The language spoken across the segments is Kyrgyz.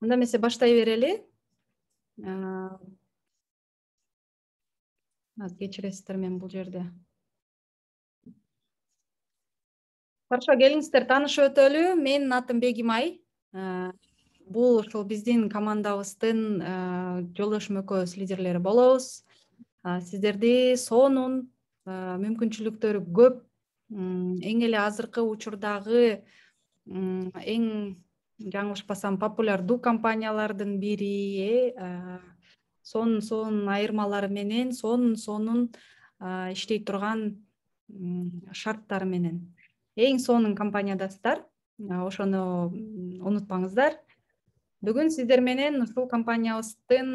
анда эмесе баштай берели кечиресиздер мен бул жерде хорошо келиңиздер таанышып өтөлү менин атым бегимай бул ушул биздин командабыздын жолдошум экөөбүз лидерлери болобуз сиздерди сонун мүмкүнчүлүктөрү көп эң эле азыркы учурдагы эң жаңылышпасам популярдуу компаниялардын бири э сонун сонун айырмалары менен сонун сонун иштей турган шарттары менен эң сонун компаниядасыздар э, ошону унутпаңыздар бүгүн сиздер менен ушул компаниябыздын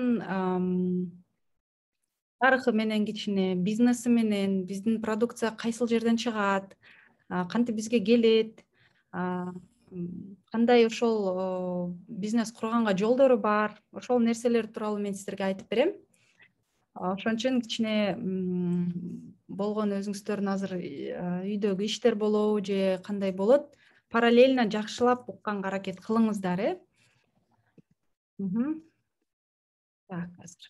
тарыхы менен кичине бизнеси менен биздин продукция кайсыл жерден чыгат кантип бизге келет Қандай ошол бизнес құрғанға жолдору бар ошол нерселер тууралуу мен сиздерге айтып берем ошон үчүн кичине болгон өзүңүздөрдүн азыр үйдөгү иштер болобу же кандай болот параллельно жакшылап укканга аракет кылыңыздар э так азыр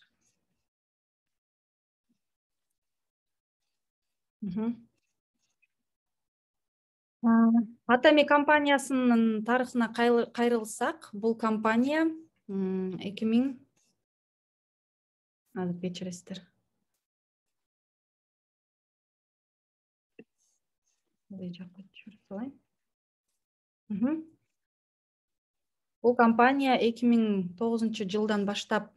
атами компаниясынын тарыхына кайрылсак бул компания эки миң азыр кечиресиздер ылдый жака түшүрүп салайын бул компания эки миң тогузунчу жылдан баштап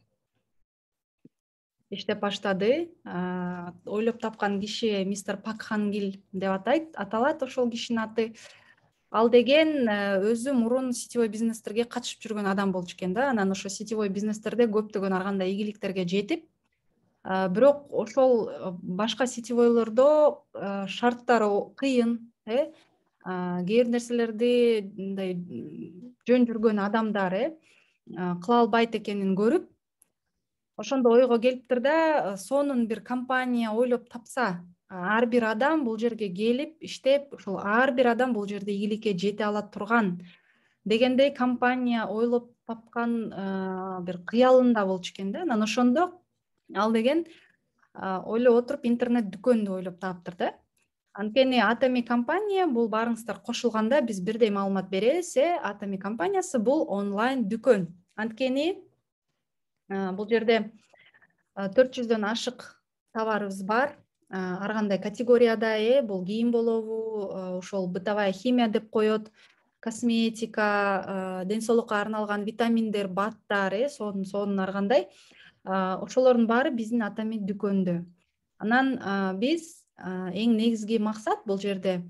иштеп баштады ойлоп тапкан киши мистер пакхангиль деп аталат ошол кишинин аты ал деген э, өзі мұрын сетевой бизнестерге катышып жүрген адам болчу экен да анан ошо сетевой бизнестерде көптөгөн ар кандай ийгиликтерге жетип э, бирок ошол э, башка сетевойлордо шарттары кыйын э кээ бир нерселерди мындай жөн жүргөн адамдар э кыла албайт экенин көрүп ошондо ойго келиптир да сонун бир компания ойлоп тапса ар бир адам бул жерге келип иштеп ошол ар бир адам бул жерде ийгиликке жете ала турган дегендей компания ойлоп тапкан э, бир кыялында болчу экен да анан ошондо ал деген э, ойлоп отуруп интернет дүкөндү ойлоп таптыр да анткени атоми компания бул баарыңыздар кошулганда биз бирдей маалымат беребиз э атоми компаниясы бул онлайн дүкөн анткени э, бул жерде төрт жүздөн ашык товарыбыз бар ар кандай категорияда э бул кийим болобу ошол бытовая химия деп коет косметика ден соолукка арналган витаминдер баттар э сонун сонун ар кандай ошолордун баары биздин ата мед дүкөндө анан биз эң негизги максат бул жерде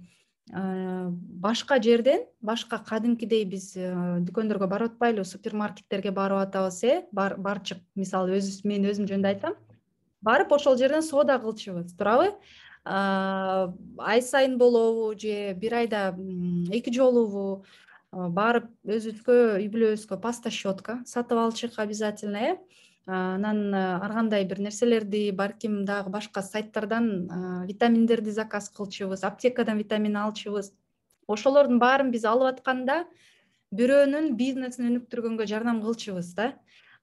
башка жерден башка кадимкидей биз дүкөндөргө барып атпайлыбы супермаркеттерге барып атабыз э барчык мисалы өзүбүз мен өзүм жөнүндө айтам барып ошол жерден соода кылчубуз туурабы ай сайын болобу же бир айда эки жолубу барып өзүбүзгө үй бүлөбүзгө паста щетка сатып алчык обязательно э анан э, ар кандай бир нерселерди балким дагы башка сайттардан витаминдерди заказ кылчубуз аптекадан витамин алчубуз ошолордун баарын биз алып атканда бирөөнүн бизнесин өнүктүргөнгө жардам кылчубуз да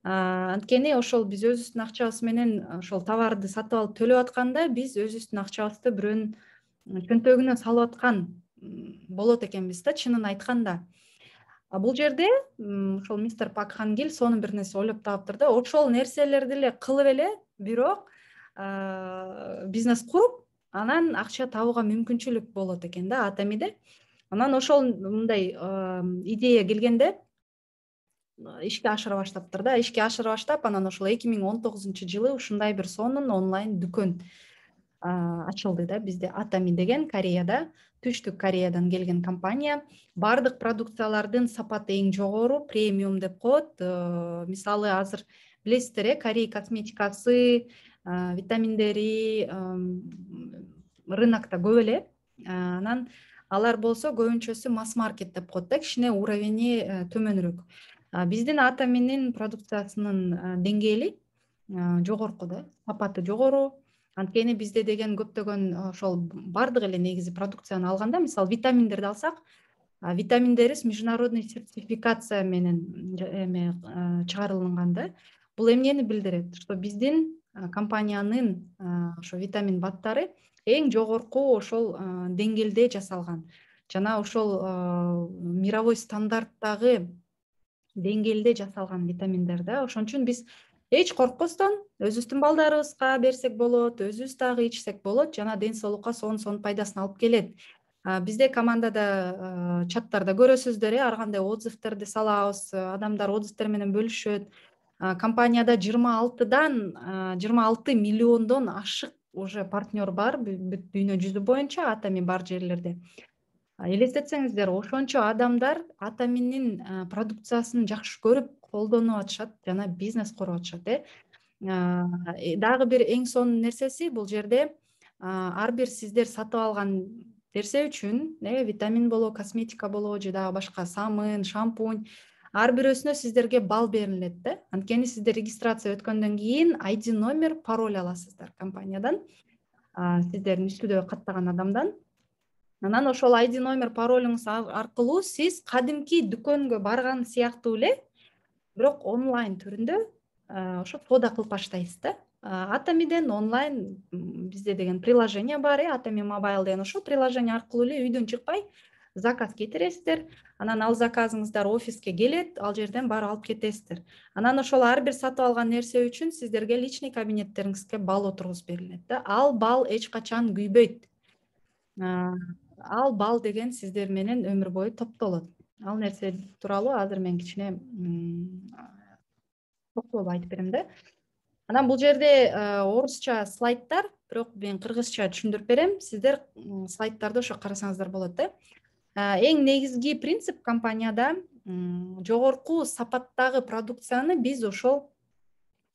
анткени ошол биз өзүбүздүн акчабыз менен ошол товарды сатып алып төлөп атканда биз өзүбүздүн акчабызды бирөөнүн чөнтөгүнө салып аткан болот экенбиз да чынын айтканда бул жерде ошол мистер пакхангиль сонун бир нерсе ойлоп таыптыр да ошол нерселерди эле кылып эле бирок бизнес куруп анан акча табууга мүмкүнчүлүк болот экен да ата эмеде анан ошол мындай идея келгенде ишке ашыра баштаптыр да ишке ашыра баштап анан ошол эки миң он тогузунчу жылы ушундай бир сонун онлайн дүкөн ачылды да бизде атами деген кореяда түштүк кореядан келген компания баардык продукциялардын сапаты эң жогору премиум деп коет э, мисалы азыр билесиздер э корей косметикасы э, витаминдери э, рынокто көп эле анан алар болсо көбүнчөсү масс маркет деп коет да кичине уровени төмөнүрөөк биздин ата менен продукциясынын деңгээли жогорку да сапаты жогору анткени бизде деген көптөгөн ошол баардык эле негизи продукцияны алганда мисалы витаминдерди алсак витаминдерибиз международный сертификация менен эме чыгарылынган да бул эмнени билдирет что биздин компаниянын ошо витамин баттары эң жогорку ошол деңгээлде жасалган жана ошол мировой стандарттагы деңгээлде жасалган витаминдер да ошон үчүн биз эч коркпостон өзүбүздүн балдарыбызга берсек болот өзүбүз дагы ичсек болот жана ден соолукка сонун сонун пайдасын алып келет бизде командада чаттарда көрөсүздөр э ар кандай отзывтарды салабыз адамдар отзывдар менен бөлүшөт компанияда жыйырма алтыдан жыйырма алты миллиондон ашык уже партнер бар бүт дүйнө жүзү боюнча атами бар жерлерде элестетсеңиздер ошончо адамдар ата атаминин продукциясын жакшы көрүп колдонуп атышат жана бизнес куруп атышат э, э дагы бир эң сонун нерсеси бул жерде ар бир сиздер сатып алган нерсе үчүн э витамин болобу косметика болобу же дагы башка самын шампунь ар бирөөсүнө сиздерге балл берилет да анткени сиздер регистрация өткөндөн кийин айди номер пароль аласыздар компаниядан сиздердин үстүдө каттаган адамдан анан ошол id номер паролуңуз аркылуу сиз кадимки дүкөнгө барган сыяктуу эле бирок онлайн түрүндө э, ошо соода кылып баштайсыз да э, атамиден онлайн бизде деген приложение бар э атами мобайл деген ошол приложение аркылуу эле үйдөн чыкпай заказ кетиресиздер анан ал заказыңыздар офиске келет ал жерден барып алып кетесиздер анан ошол ар бир сатып алган нерсе үчүн сиздерге личный кабинеттериңизге балл отургузуп берилет да ал балл эч качан күйбөйт э, ал бал деген сиздер менен өмүр бою топтолот ал нерсе тууралуу азыр мен кичине токтолуп айтып берем да анан бул жерде э, орусча слайдтар бирок мен кыргызча түшүндүрүп берем сиздер слайдтарды ошо карасаңыздар болот да э, эң негизги принцип компанияда жогорку сапаттагы продукцияны биз ошол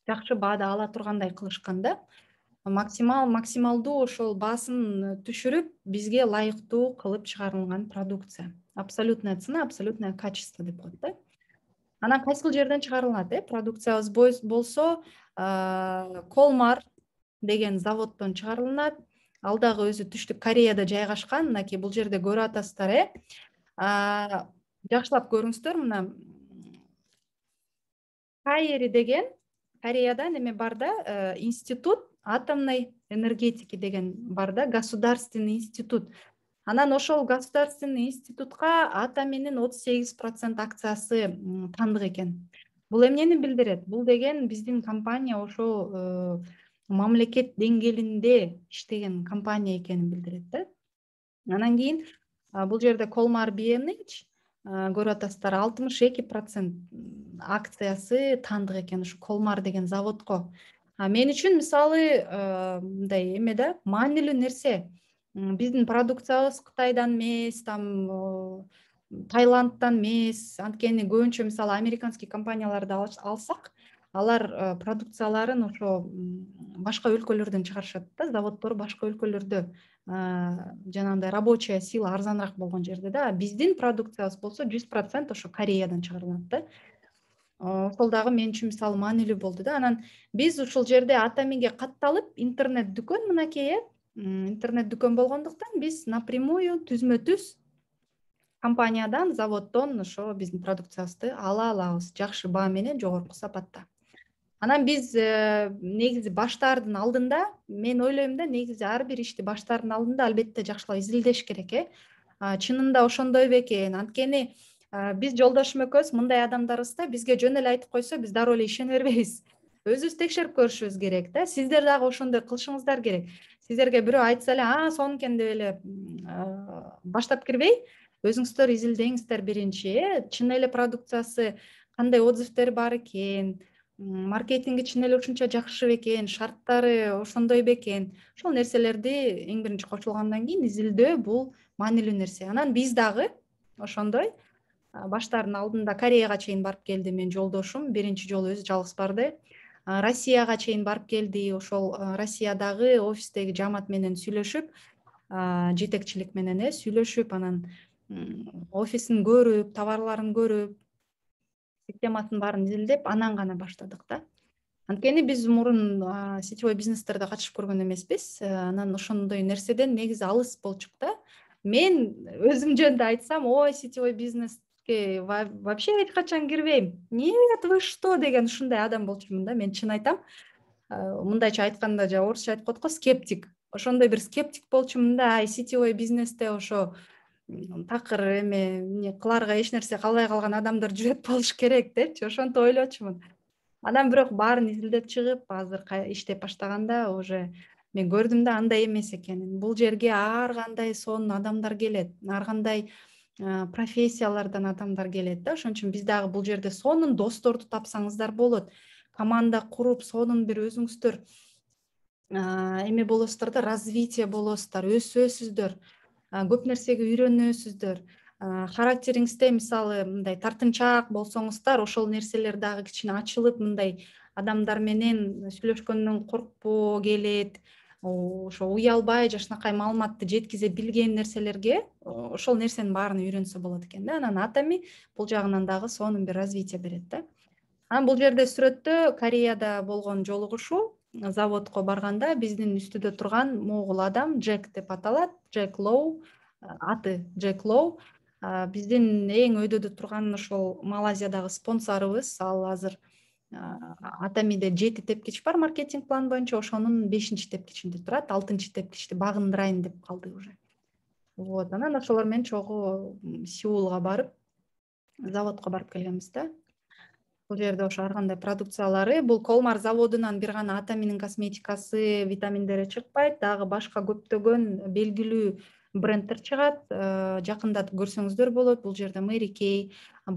жакшы баада ала тургандай кылышкан да максимал максималдуу ошол баасын э, түшүрүп бизге ылайыктуу кылып чыгарылган продукция абсолютная цена абсолютное качество деп коет да анан кайсыл жерден чыгарылат э продукциябыз болсо э, колмар деген заводдон чыгарылынат ал дагы өзү түштүк кореяда жайгашкан мынакей бул жерде көрүп атасыздар э жакшылап көрүңүздөр мына кайери деген кореяда неме бар да э, институт атомной энергетики деген бар да государственный институт анан ошол государственный институтка ата менен отуз сегиз процент акциясы тандык экен бул эмнени билдирет бул деген биздин компания ошол э, мамлекет деңгээлинде иштеген компания экенин билдирет да анан кийин бул жерде колмар биэмнич көрүп атасыздар алтымыш эки процент акциясы тандык экен ушу колмар деген заводко мен үчүн мисалы э, мындай эме да маанилүү нерсе биздин продукциябыз кытайдан эмес там тайландтан эмес анткени көбүнчө мисалы американский компанияларды алсак алар э, продукцияларын ошо башка өлкөлөрдөн чыгарышат да заводдор башка өлкөлөрдө э, жанагындай рабочая сила арзаныраак болгон жерде да а биздин продукциябыз болсо жүз процент ошо кореядан чыгарылат да ошол э, дагы мен үчүн мисалы маанилүү болду да анан биз ушул жерде ата атаменге катталып интернет дүкөн мынакей э интернет дүкөн болгондуктан биз напрямую түзмө түз компаниядан заводдон ошо биздин продукциябызды ала алабыз жакшы баа менен жогорку сапатта анан биз э, негизи баштаардын алдында мен ойлойм да негизи ар бир ишти баштаардын алдында албетте жакшылап изилдеш керек э чынында ошондой бекен анткени биз жолдошум экөөбүз мындай адамдарбыз да бизге жөн эле айтып койсо биз дароо эле ишене бербейбиз өзүбүз текшерип көрүшүбүз керек да сиздер дагы ошондой кылышыңыздар керек сиздерге бирөө айтса эле а сонун экен деп эле баштап кирбей өзүңүздөр изилдеңиздер биринчи э чын эле продукциясы кандай отзывдар бар экен маркетинги чын эле ушунча жакшы бекен шарттары ошондой бекен ошол нерселерди эң биринчи кошулгандан кийин изилдөө бул маанилүү нерсе анан биз дагы ошондой баштаардын алдында кореяга чейин барып келди менин жолдошум биринчи жолу өзү жалгыз барды россияга чейин барып келди ошол россиядагы офистеги жамаат менен сүйлөшүп жетекчилик менен э сүйлөшүп анан офисин көрүп товарларын көрүп системасын баарын изилдеп анан гана баштадык да анткени биз мурун сетевой бизнестерде катышып көргөн эмеспиз э, анан ошондой нерседен негизи алыс болчук да мен өзүм жөнүндө айтсам ой сетевой бизнес Э, вообще эч качан кирбейм нет вы что деген ушундай адам болчумун да мен чын айтам э, мындайча айтканда жана орусча айтып коет го скептик ошондой бир скептик болчумун да ай сетевой бизнесте ошо такыр эме кыларга эч нерсе калбай калган адамдар жүрөт болуш керек депчи ошентип ойлочумун анан бирок баарын изилдеп чыгып азыр иштеп баштаганда уже мен көрдүм да андай эмес экенин бул жерге ар кандай сонун адамдар келет ар кандай Э, профессиялардан адамдар келет да ошон үчүн биз дагы бул жерде сонун досторду тапсаңыздар болот команда куруп сонун бир өзүңүздөр э, эме болосуздар да развитие болосуздар өсөсүздөр э, көп нерсеге үйрөнөсүздөр характериңизде мисалы мындай тартынчаак болсоңуздар ошол нерселер дагы кичине ачылып мындай адамдар менен сүйлөшкөндөн коркпоо келет ошо уялбай жакшынакай маалыматты жеткизе билген нерселерге ошол нерсенин баарын үйрөнсө болот экен да анан жағынандағы бул жагынан дагы сонун бир развитие берет да анан бул жерде сүрөттө кореяда болгон жолугушуу заводко барганда биздин үстүдө турган могул адам джек деп аталат джек лоу э, аты джек лоу э, биздин эң өйдөдө турган ошол малайзиядагы спонсорубуз ал азыр ата атамиде жети тепкич бар маркетинг план боюнча ошонун бешинчи тепкичинде турат алтынчы тепкичти багындырайын деп калды уже вот анан ошолор менен чогуу сеулга барып заводко барып келгенбиз да бул жерде ошо ар кандай продукциялары бул колмар заводунан бир гана ата атаминин косметикасы витаминдери чыкпайт дагы башка көптөгөн белгилүү брендтер чыгат э, жакындатып көрсеңіздер болот бұл жерде мэри кей э,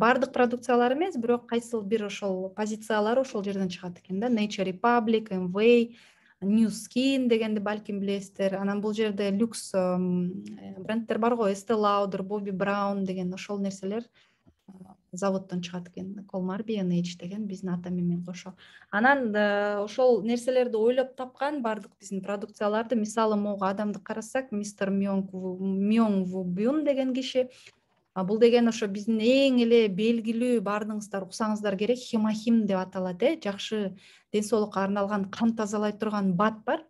Бардық продукциялар эмес бирок кайсыл бир ошол позициялары ошол жерден чыгат экен да nature republic mway new skin дегенди балким билесиздер анан бул жерде люкс э, брендтер бар го эстелаудер Боби браун деген ошол нерселер заводдон чыгат экен колмар марби деген биздин ата менен кошо анан э, ошол нерселерди ойлоп тапкан баардык биздин продукцияларды мисалы могу адамды карасак мистер мион монвубюн деген киши бул деген ошо биздин эң эле белгилүү баардыгыңыздар уксаңыздар керек химахим деп аталат э жакшы ден соолукка арналган кан тазалай турган бат бар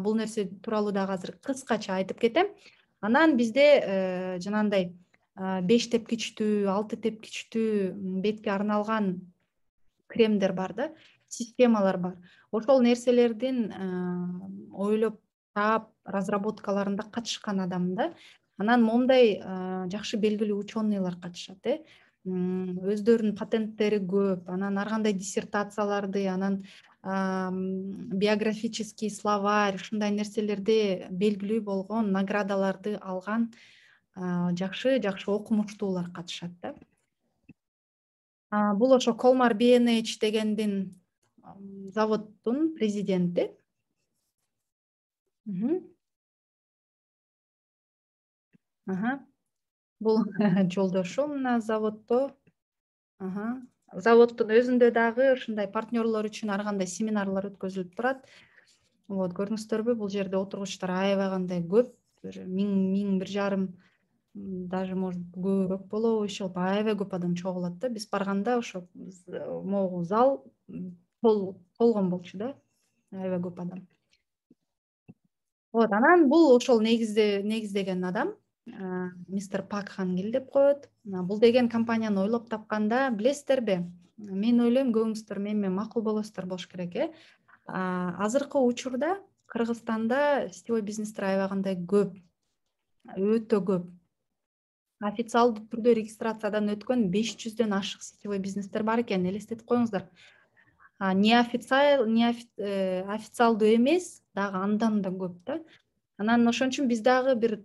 бул нерсе тууралуу дагы азыр кыскача айтып кетем анан бизде э, жанагындай беш тепкичтүү алты тепкичтүү бетке арналган кремдер бар да системалар бар ошол нерселердин ойлоп таап разработкаларында катышкан адам да анан момундай жакшы белгилүү ученыйлар катышат э өздөрүнүн патенттери көп анан ар кандай диссертацияларды анан биографический словарь ушундай нерселерде белгилүү болгон наградаларды алган жакшы жакшы окумуштуулар катышат да бул ошо колмар bnh дегендин заводдун президенти бул жолдошум мына заводдо заводдун өзүндө дагы ушундай партнерлор үчүн ар кандай семинарлар өткөзүлүп турат вот көрдүңүздөрбү бул жерде отургучтар аябай кандай көп бир миң миң бир жарым даже может көбүрөөк болобу иши кылып аябай көп адам чогулат да биз барганда ошо могу зал толгон болчу да аябай көп адам вот анан бул ошол негизде негиздеген адам мистер пак хангил деп коет бул деген компанияны ойлоп тапканда билесиздерби мен ойлойм көбүңүздөр мени менен макул болосуздар болуш керек э азыркы учурда кыргызстанда сетевой бизнестер аябагандай көп өтө көп официалдуу түрдө регистрациядан өткөн беш жүздөн ашык сетевой бизнестер бар экен элестетип коюңуздар э, официалдуу эмес дагы андан да көп да анан ошон үчүн биз дагы бир э,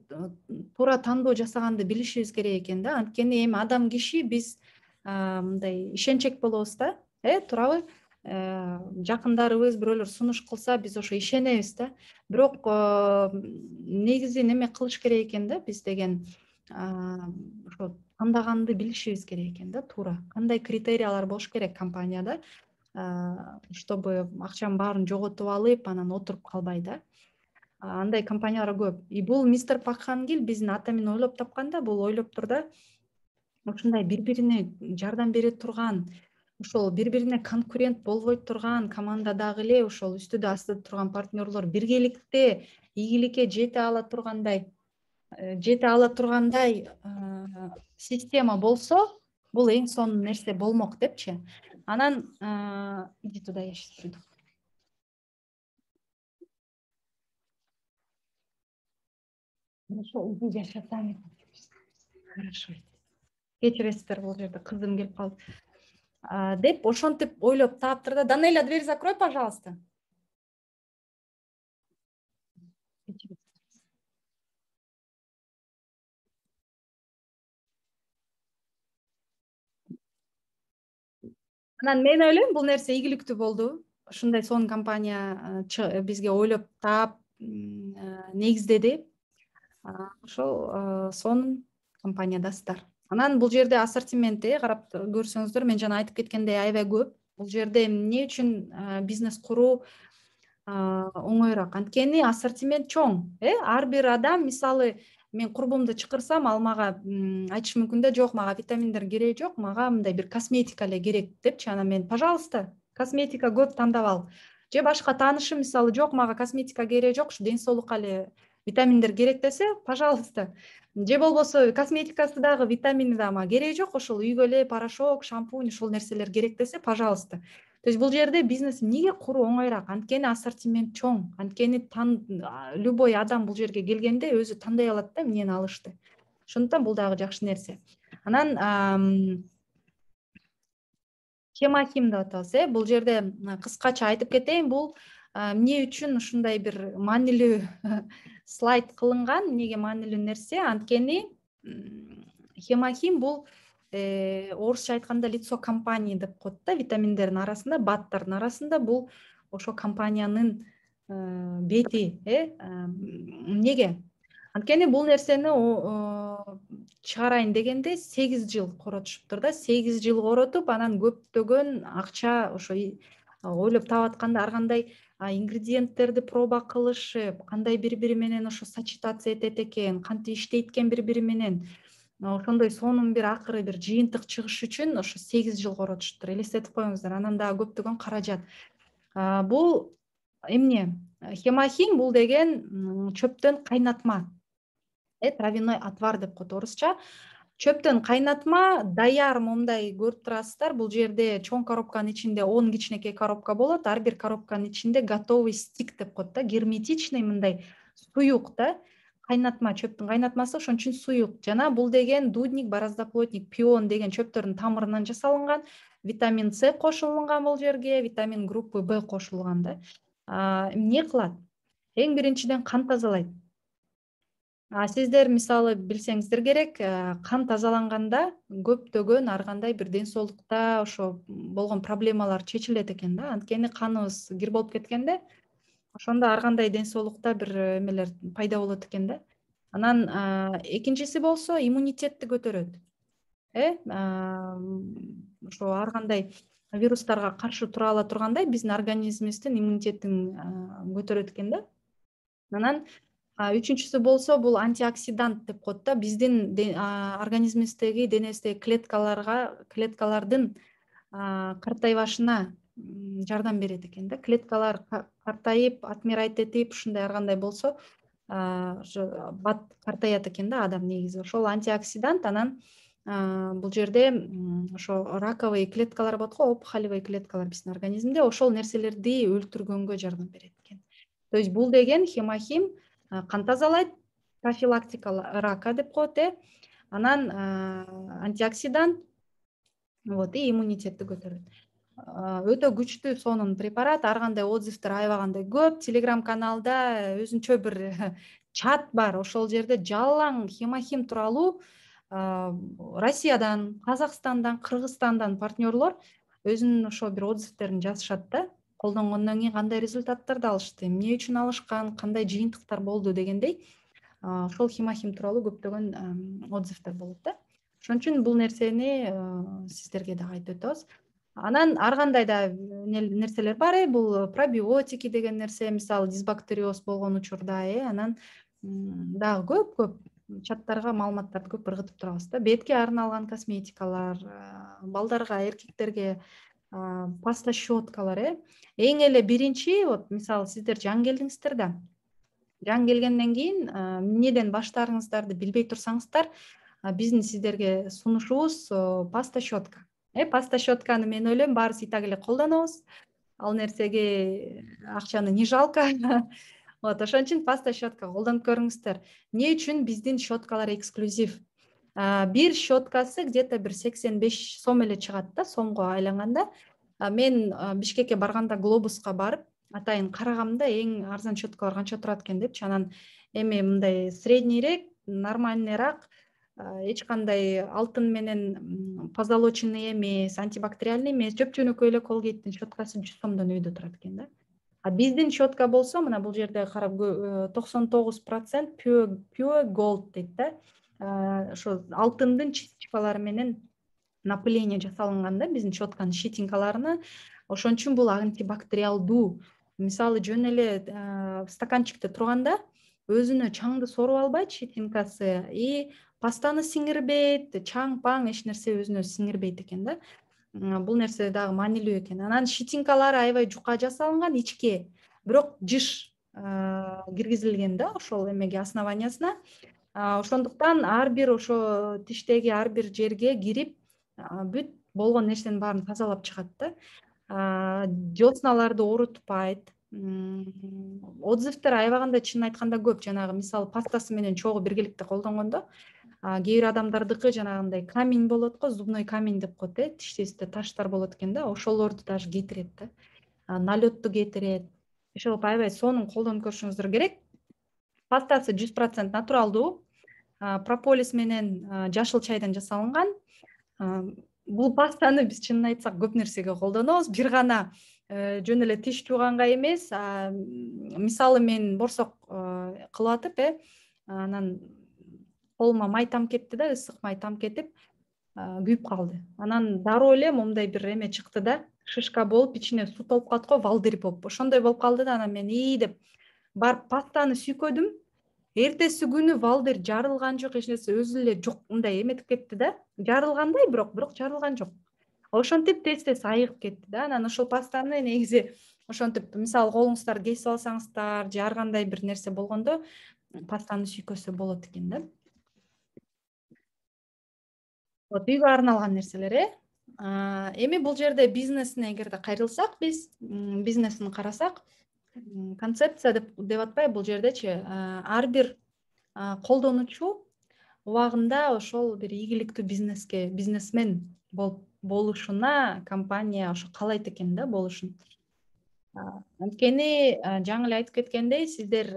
туура тандоо жасаганды билишибиз керек экен да анткени эми адам киши биз мындай ишенчэк болобуз да э туурабы э, жакындарыбыз бирөөлөр сунуш кылса биз ошо ишенебиз да бирок негизи неме кылыш керек экен да биз деген ошо тандаганды билишибиз керек экен да туура кандай критериялар болуш керек компанияда чтобы акчанын баарын жоготуп алып анан отуруп калбай да андай компаниялар көп и бул мистер пахангиль биздин атамен ойлоп тапканда бул ойлоптур да ушундай бир бирине жардам бере турган ошол бири бирине конкурент болбой турган командадагы эле ошол үстүндө астыда турган партнерлор биргеликте ийгиликке жете ала тургандай Э, жете ала тургандай э, система болсо бұл эң сонун нерсе болмок депчи анан э, иди туда я сейчас хорошо хорошо кечиресиздер бул жерде кызым келип калды деп ошентип ойлоп таптыр да данеля дверь закрой пожалуйста анан мен ойлойм бул нерсе ийгиликтүү болду ушундай сонун компания бизге ойлоп таап негиздеди ошол сонун компаниядасыздар анан бул жерде ассортимент э карап көрсөңүздөр мен жана айтып кеткендей аябай көп бул жерде эмне үчүн бизнес куруу оңоюраак анткени ассортимент чоң э ар бир адам мисалы мен құрбымды чакырсам ал мага айтышы мүмкүн да жок мага витаминдер керек жоқ маған мындай бір косметика эле керек депчи анан мен пожалуйста косметика көп тандап ал же башка таанышым мисалы жок мага косметика керек жок ушу ден соолукка эле витаминдер керек десе пожалуйста же болбосо косметикасы дагы витамини да мага кереги жок ошол үйгө эле порошок шампунь ушул нерселер керек десе пожалуйста то есть бұл жерде бизнес неге құру оңайырақ анткени ассортимент чоң анткени любой адам бұл жерге келгенде өзі тандай алады да менен алышты ошондуктан бул дагы жакшы нерсе анан хемахим деп атабыз э бул жерде кыскача айтып кетейин бул не үчүн ушундай бир маанилүү слайд кылынган эмнеге маанилүү нерсе анткени хемахим бул Э, орусча айтканда лицо компании деп коет да витаминдердин арасында баттардын арасында бул ошо компаниянын э, бети э эмнеге анткени бул нерсени чыгарайын дегенде сегиз жыл коротушуптур да сегиз жыл коротуп анан көптөгөн акча ошо ойлоп таап атканда ар кандай ингредиенттерди проба кылышып кандай бири бири менен ошо сочетаться этет экен кантип иштейт экен бири бири менен ошондой сонун бир акыры бир жыйынтык чыгыш үчүн ошо сегиз жыл коротушуптур элестетип коюңуздар анан дагы көптөгөн каражат бул эмне хемахим бул деген чөптөн кайнатма э травяной отвар деп коет орусча чөптөн кайнатма даяр момундай көрүп турасыздар бул жерде чоң коробканын ичинде он кичинекей коробка болот ар бир коробканын ичинде готовый стик деп коет да герметичный мындай суюк да шөптің қайнатмасы ошон үчүн суюк жана бул деген дудник бороздоплотник пион деген чөптөрдүн тамырынан жасалынган витамин с кошулган бул жерге витамин группы б кошулган да эмне кылат эң биринчиден кан тазалайт а сиздер мисалы билсеңиздер керек кан тазаланганда көптөгөн ар кандай бир ден соолукта ошо болгон проблемалар чечилет экен да анткени каныбыз кир болуп кеткенде ошондо ар кандай ден соолукта бир э, эмелер пайда болот экен да анан экинчиси болсо иммунитетти көтөрөт э ошо ар кандай вирустарга каршы тура ала тургандай биздин организмибиздин иммунитетин көтөрөт экен да анан үчүнчүсү болсо бул антиоксидант деп коет да биздин организмибиздеги денебиздеги клеткаларга клеткалардын картайбашына жардам берет экен да клеткалар картайып отмирать ушундай ар кандай болсо бат картаят экен да адам негизи ошол антиоксидант анан бұл жерде ошо раковый клеткалар болот го опухолевый клеткалар биздин организмде ошол нерселерди өлтүргөнгө жардам берет экен то есть бул деген хемохим кан тазалайт профилактика рака деп коет э анан антиоксидант вот и иммунитетти көтөрөт Э, өтө күчтүү сонун препарат ар кандай отзывтар аябагандай көп телеграм каналда өзүнчө бир чат бар ошол жерде жалаң хемохим тууралуу э, россиядан казакстандан кыргызстандан партнерлор өзүнүн ошо бир отзывтерин жазышат да колдонгондон кийин кандай результаттарды алышты эмне үчүн алышкан кандай жыйынтыктар болду дегендей э, ошол хемохим тууралуу көптөгөн отзывдар болот да ошон үчүн бул нерсени сиздерге дагы айтып өтөбүз анан ар кандай да нерселер бар э бул пробиотики деген нерсе мисалы дисбактериоз болгон учурда э анан дагы көп көп чаттарга маалыматтарды көп ыргытып турабыз да бетке арналган косметикалар э, балдарга эркектерге э, паста щеткалар э эң эле биринчи вот мисалы сиздер жаңы келдиңиздер да жаңы келгенден кийин э, эмнеден баштарыңыздарды билбей турсаңыздар биздин сиздерге сунушубуз паста щетка Э, паста щетканы мен ойлойм баарыбыз и так эле колдонобуз ал нерсеге акчаны не жалко вот ошон үчүн паста щетка колдонуп көрүңүздөр эмне үчүн биздин щеткалар эксклюзив бир щеткасы где то бир сексен беш сом эле чыгат да сомго айланганда мен бишкекке барганда глобуска барып атайын карагам да эң арзан щеткалар канча турат экен депчи анан эми мындай среднийрээк нормальныйраак эч кандай алтын менен позолоченный эмес антибактериальный эмес жөпжөнөкөй эле колгейттин щеткасы жүз сомдон өйдө турат экен да а биздин щетка болсо мына бул жерде карап э, токсон тогуз процент p голd дейт да ошо алтындын четчкалары менен напыление жасалынган да биздин щетканын щитинкаларына ошон үчүн бул антибактериалдуу мисалы жөн эле стаканчикте турганда өзүнө чаңды соруп албайт щитинкасы и пастаны сиңирбейт чаң паң эч нерсе өзүнө сиңирбейт экен да бул нерсе дагы маанилүү экен анан щитинкалары аябай жука жасалынган ичке бирок жыш э, киргизилген да ошол эмеге основаниясына ошондуктан ар бир ошо тиштеги ар бир жерге кирип бүт болгон нерсенин баарын тазалап чыгат да жосналарды оорутпайт отзывтар аябагандай чынын айтканда көп жанагы мисалы пастасы менен чогуу биргеликте колдонгондо кээ бир адамдардыкы жанагындай камень болот го зубной камень деп коет э тиштесинде таштар болот экен да ошолорду даже кетирет да налетту кетирет ошо кылып аябай сонун колдонуп көрүшүңүздөр керек пастасы жүз процент натуралдуу прополис менен жашыл чайдан жасалынган бул пастаны биз чынын айтсак көп нерсеге колдонобуз бир гана э, жөн эле тиш жууганга эмес мисалы мен борсок э, кылып атып э анан колума май тамып кетти да ысык май тамып кетип күйүп калды анан дароо эле момундай бир эме чыкты да шишка болуп ичине суу толуп калат го валдырь болуп ошондой болуп калды да анан мен ии деп барып пастаны сүйкөдүм эртеси күнү валдырь жарылган жок эч нерсе өзү эле жок мындай эметип кетти да жарылгандай бирок бирок жарылган жок ошентип тез тез айыгып кетти да анан ошол пастаны негизи ошентип мисалы колуңуздарды кесип алсаңыздар же ар кандай бир нерсе болгондо пастаны сүйкөсө болот экен да вот үйгө арналган нерселер э ә. эми бул жерде бизнесине эгерде кайрылсак биз бизнесин карасак концепция деп деп атпайбы бул жердечи ә, ар бир колдонуучу ә, убагында ошол бир ийгиликтүү бизнеске бизнесмен болушуна компания ошо каалайт экен да болушун анткени жаңы эле айтып кеткендей сиздер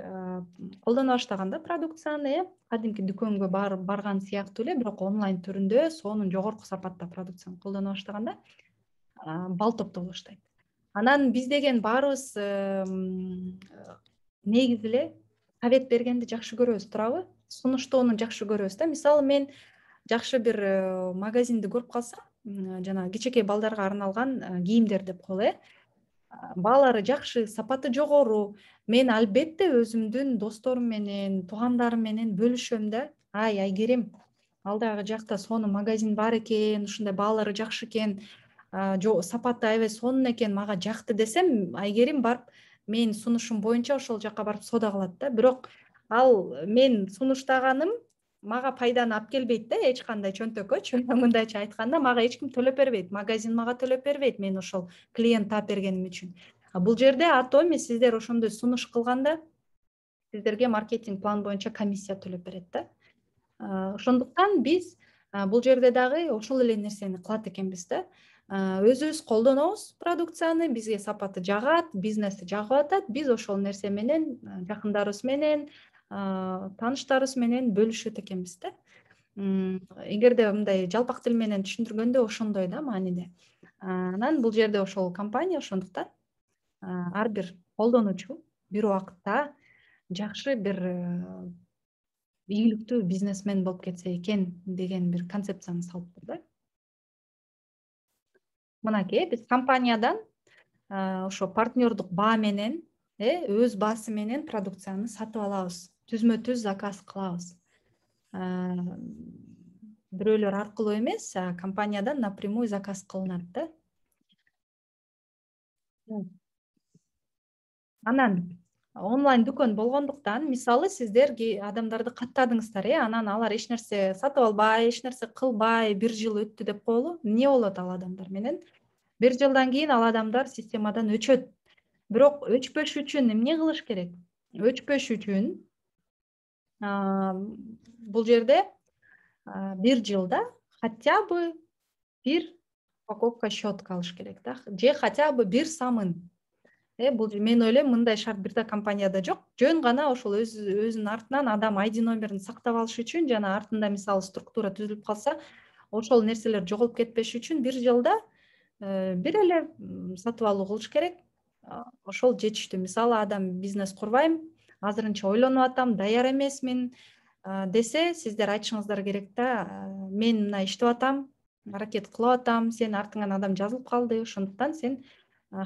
колдоно баштаганда продукцияны э кадимки дүкөнгө барган сыяктуу эле бирок онлайн түрүндө сонун жогорку сапатта продукцияны колдоно баштаганда балл топтоло баштайт анан биз деген баарыбыз негизи эле совет бергенди жакшы көрөбүз туурабы сунуштоону жакшы көрөбүз да мисалы мен жакшы бир э, магазинди көрүп калсам жанагы кичинекей балдарга арналган э, кийимдер деп коелу э баалары жакшы сапаты жогору мен албетте өзүмдүн досторум менен туугандарым менен бөлүшөм да ай айгерим ал дагы жакта сонун магазин бар экен ушундай баалары жакшы экен сапаты аябай сонун экен мага жакты десем айгерим барып менин сунушум боюнча ошол жака барып соода кылат да бирок ал мен сунуштаганым мага пайданы алып келбейт да эч кандай чөнтөккөчү мындайча айтканда мага эч ким төлөп бербейт магазин мага төлөп бербейт мен ошол клиент таап бергеним үчүн бул жерде атоми сиздер ошондой сунуш кылганда сиздерге маркетинг план боюнча комиссия төлөп берет да ошондуктан биз бул жерде дагы ошол эле нерсени кылат экенбиз да өзүбүз колдонобуз продукцияны бизге сапаты жагат бизнеси жагып атат биз ошол нерсе менен жакындарыбыз менен тааныштарыбыз менен бөлүшөт экенбиз да эгерде мындай жалпак тил менен түшүндүргөндө ошондой да мааниде анан бул жерде ошол компания ошондуктан ар бир колдонуучу бир убакта жакшы бир э, ийгиликтүү бизнесмен болуп кетсе экен деген бир концепцияны салыптыр да мынакей биз компаниядан ошо партнердук баа менен э өз баасы менен продукцияны сатып алабыз түзмө түз заказ кылабыз бирөөлөр аркылуу эмес компаниядан напрямую заказ кылынат да анан онлайн дүкөн болгондуктан мисалы сиздер адамдарды каттадыңыздар э анан алар эч нерсе сатып албай эч нерсе кылбай бир жыл өттү деп коелу эмне болот ал адамдар менен бир жылдан кийин ал адамдар системадан өчөт бирок өчпөш үчүн эмне кылыш керек өчпөш үчүн бул жерде бир жылда хотя бы бир пакопка щетка алыш керек да же хотя бы бир самын э бул мен ойлойм мындай шарт бир да компанияда жок жөн гана ошол өзүнүн артынан адам id номерин сактап алыш үчүн жана артында мисалы структура түзүлүп калса ошол нерселер жоголуп кетпеш үчүн бир жылда э, бир эле сатып алуу кылыш керек ошол жетиштүү мисалы адам бизнес курбайм азырынча ойлонуп атам даяр эмесмин десе сиздер айтышыңыздар керек да мен мына иштеп атам аракет кылып атам сен артыңан адам жазылып калды ошондуктан сен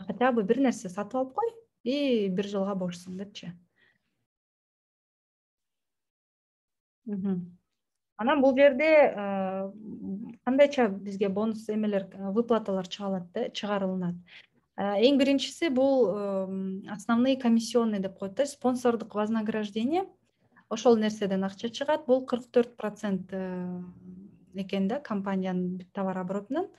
хотя бы бир нерсе сатып алып кой и бир жылга бошсуң депчи анан бул жерде кандайча бизге бонус эмелер выплаталар чыгарылат да чыгарылынат эң биринчиси бул основные комиссионный деп коет да спонсордук вознаграждение ошол нерседен акча чыгат бул кырк төрт процент э, экен да компаниянын бүт товар оборотунан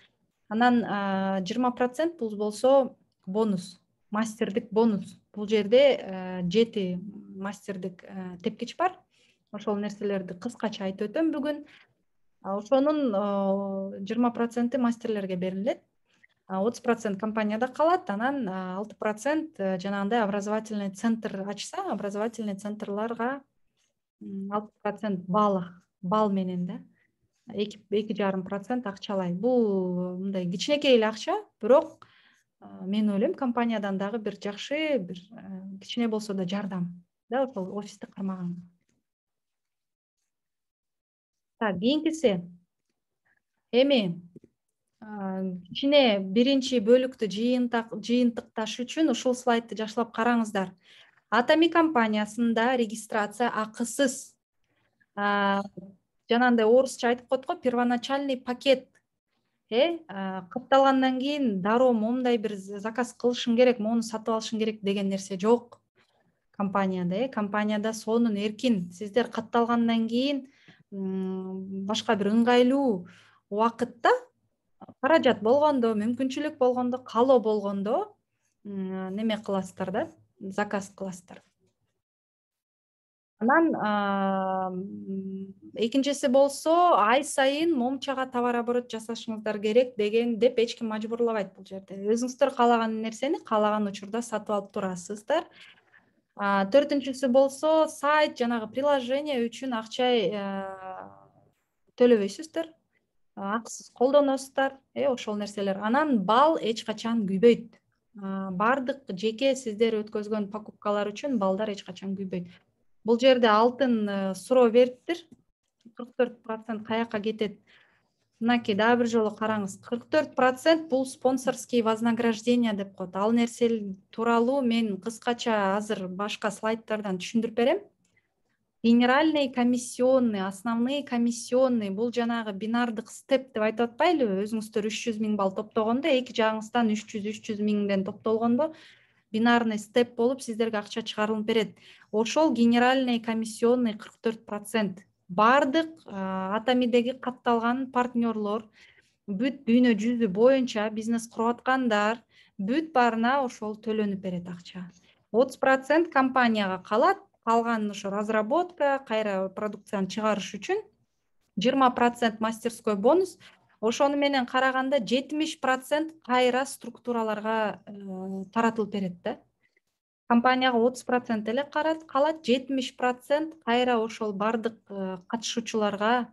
анан жыйырма процент бул болсо бонус мастердик бонус бул жерде э, жети мастердик э, тепкич бар ошол нерселерди кыскача айтып өтөм бүгүн ошонун жыйырма проценти мастерлерге берилет отыз процент компанияда қалады анан алты процент э, жанагындай образовательный центр ачса образовательный центрларга алты процент балл балл менен да эки эки жарым процент акчалай бул э, мындай кичинекей эле акча бирок э, мен ойлойм компаниядан дагы бир жакшы бир кичине болсо да жардам да ошол офисти кармаганга так кийинкиси эми кичине биринчи бөлүктү жыйынтыкташ үчүн ушул слайдты жакшылап караңыздар атамик компаниясында регистрация акысыз жанагындай орусча айтып коет го первоначальный пакет э капталгандан кийин дароо моундай бир заказ кылышың керек моуну сатып алышың керек деген нерсе жок компанияда э компанияда сонун эркин сиздер катталгандан кийин башка бир ыңгайлуу убакытта каражат болгондо мүмкүнчүлүк болгондо каалоо болгондо неме кыласыздар да заказ кыласыздар анан экинчиси болсо ай сайын момчага товар оборот жасашыңыздар керек деген деп эч ким мажбурлабайт бул жерде өзүңүздөр каалаган нерсени каалаган учурда сатып алып турасыздар төртүнчүсү болсо сайт жанагы приложение үчүн акча э, төлөбөйсүздөр акысыз колдоносуздар э ошол нерселер анан бал эч качан күйбөйт баардык жеке сиздер өткөзгөн покупкалар үчүн балдар эч качан күйбөйт бул жерде алтын э, суроо бериптир кырк төрт процент каяка кетет мынакей дагы бир жолу караңыз кырк төрт процент бул спонсорский вознаграждение деп коет ал нерсе тууралуу мен кыскача азыр башка слайддардан түшүндүрүп берем генеральный комиссионный основные комиссионный бул жанагы бинардык степ деп айтып атпайлыбы өзүңүздөр үч жүз миң балл топтогондо эки жагыңыздан үч жүз үч жүз миңден топтолгондо бинарный степ болуп сиздерге акча чыгарылып берет ошол генеральный комиссионный кырк төрт процент баардык атамедеги катталган партнерлор бүт дүйнө жүзү боюнча бизнес куруп аткандар бүт баарына ошол төлөнүп берет акча отуз процент компанияга калат калган ошо разработка кайра продукцияны чыгарыш үчүн жыйырма процент мастерской бонус ошону менен караганда жетимиш процент кайра структураларга э, таратылып берет да компанияга отуз процент эле калат жетимиш процент кайра ошол баардык э, катышуучуларга э,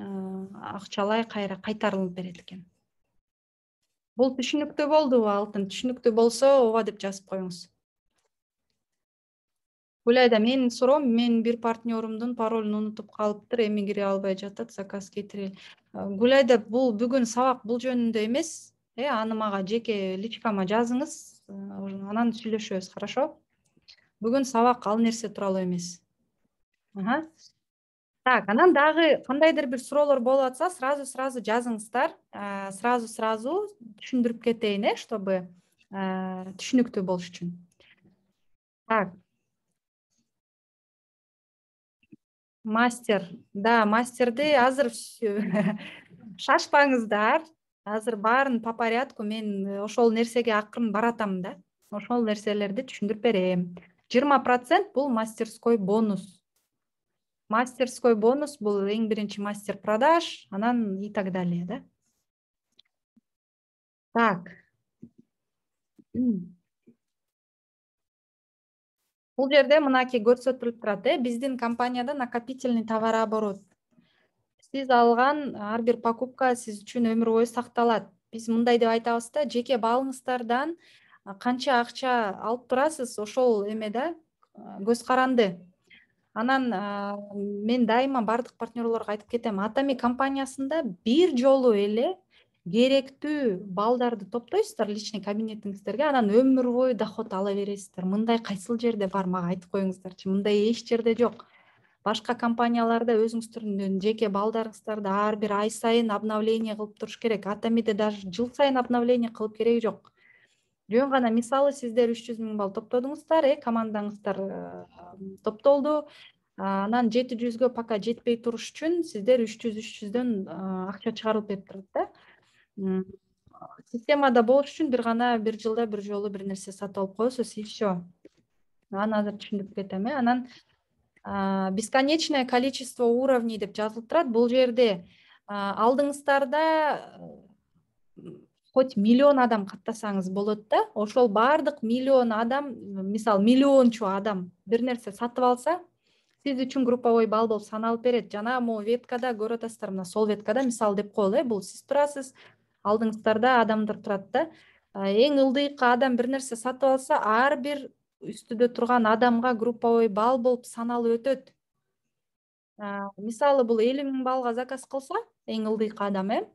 акчалай кайра кайтарылып берет экен бул түшүнүктүү болдубу алтын түшүнүктүү болсо ооба деп жазып коюңуз гүлайда менин суроом мен бир партнерумдун паролун унутуп калыптыр эми кире албай жатат заказ кетиреи э, гүлайда бул бүгүн сабак бул жөнүндө эмес э аны мага жеке личкама жазыңыз э, анан сүйлөшөбүз хорошо бүгүн сабак ал нерсе тууралуу эмес так анан дагы кандайдыр бир суроолор болуп атса сразу сразу жазыңыздар э, сразу сразу түшүндүрүп кетейин э чтобы түшүнүктүү болуш үчүн так мастер да мастерді азыр шашпаңыздар азыр баарын по порядку мен э, ошол нерсеге акырын баратам да ошол нерселерди түшүндүрүп берем жыйырма процент бул мастерской бонус мастерской бонус бул эң биринчи мастер продаж анан и так далее да так бул жерде мынакей көрсөтүлүп турат э биздин компанияда накопительный товарооборот сиз алган ар бир покупка сиз үчүн өмүр бою сакталат биз мындай деп айтабыз да жеке балыңыздардан канча акча алып турасыз ошол эме да көз каранды анан мен дайыма баардык партнерлорго айтып кетем атами компаниясында бир жолу эле керектүү балдарды топтойсуздар личный кабинетиңиздерге анан өмүр бою доход ала бересиздер мындай кайсыл жерде бар мага айтып коюңуздарчы мындай эч жерде жок башка компанияларда өзүңүздөрдүн жеке балдарыңыздарды ар бир ай сайын обновление кылып туруш керек атамиде даже жыл сайын обновление кылып кереги жок жөн гана мисалы сиздер үч жүз миң балл топтодуңуздар э командаңыздар э, топтолду анан жети жүзгө пока жетпей туруш үчүн сиздер үч жүз үч жүздөн э, акча чыгарылып берип турат да системада болуш үчүн бир гана бир жылда бир жолу бир нерсе сатып алып коесуз и все аны азыр түшүндүрүп кетем э анан бесконечное количество уровней деп жазылып турат бул жерде алдыңыздарда э, хоть миллион адам каттасаңыз болот да ошол баардык миллион адам мисалы миллиончу адам бир нерсе сатып алса сиз үчүн групповой балл болуп саналып берет жана могу веткада көрүп атасыздар мына сол веткада мисалы деп коелу э бул сиз турасыз алдыңыздарда адамдар тұрады да ең ылдыйкы адам бір нәрсе сатып алса ар бир үстүдө турган адамга групповой балл болып саналып өтөт мисалы бұл элүү миң баллга заказ қылса, ең ылдыйкы адам э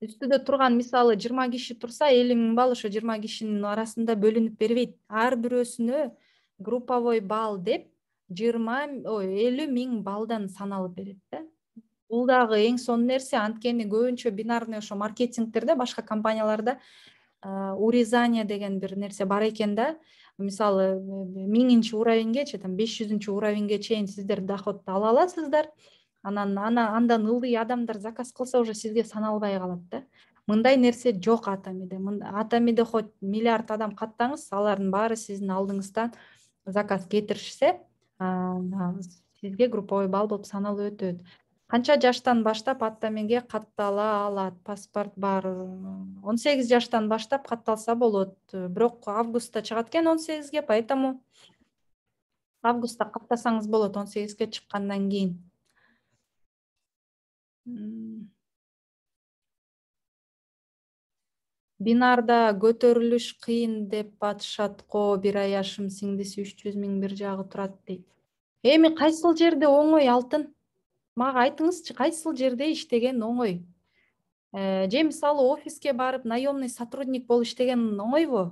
үстіде тұрған мисалы жыйырма киши турса элүү миң балл ошо жыйырма кишинин арасында бөлініп бербейт ар бирөөсүнө групповой балл деп жыйырма ой элүү миң баллдан саналып берет да бул дагы эң сонун нерсе анткени көбүнчө бинарный ошо маркетингтерде башка компанияларда урезание деген бир нерсе бар экен да мисалы миңинчи уровеньге че там беш жүзүнчү уровеньге чейин сиздер доход ала аласыздар анан андан ылдый адамдар заказ кылса уже сизге саналбай калат да мындай нерсе жок атамеде атамеде хоть миллиард адам каттаңыз алардын баары сиздин алдыңызда заказ кетиришсе сизге групповой балл болуп саналып өтөт канча жаштан баштап ата атаменге каттала алат паспорт бар он сегиз жаштан баштап катталса болот бирок августта чыгат экен он сегизге поэтому августта каттасаңыз болот он сегизге чыккандан кийин бинарда көтөрүлүш кыйын деп атышат го бир аяшым сиңдиси үч жүз миң бир жагы турат дейт эми кайсыл жерде оңой алтын мага айтыңызчы кайсыл жерде иштеген оңой э, же мисалы офиске барып наемный сотрудник болуп иштеген оңойбу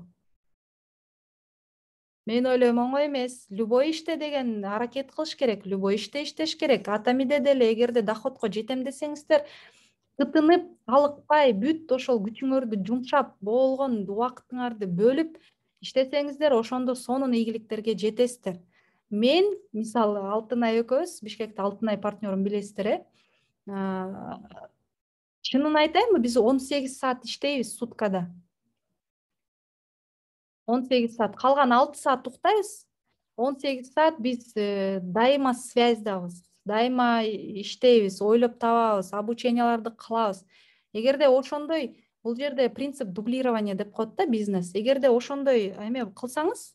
мен ойлойм оңой эмес любой иште деген аракет кылыш керек любой иште иштеш керек ата миде деле эгерде доходко жетем десеңиздер ытынып алыкпай бүт ошол күчүңөрдү жумшап болгон убактыңарды бөлүп иштесеңиздер ошондо сонун ийгиликтерге жетесиздер мен мысалы алтынай экөөбүз бишкекте алтынай партнерім билесиздер э чынын айтайынбы биз он сегиз саат иштейбиз суткада он сегиз саат калган алты саат уктайбыз он сегиз саат биз э, дайыма связьдабыз дайыма иштейбиз ойлоп табабыз обученияларды кылабыз эгерде ошондой бул жерде принцип дублирования деп коет да бизнес эгерде ошондой эме кылсаңыз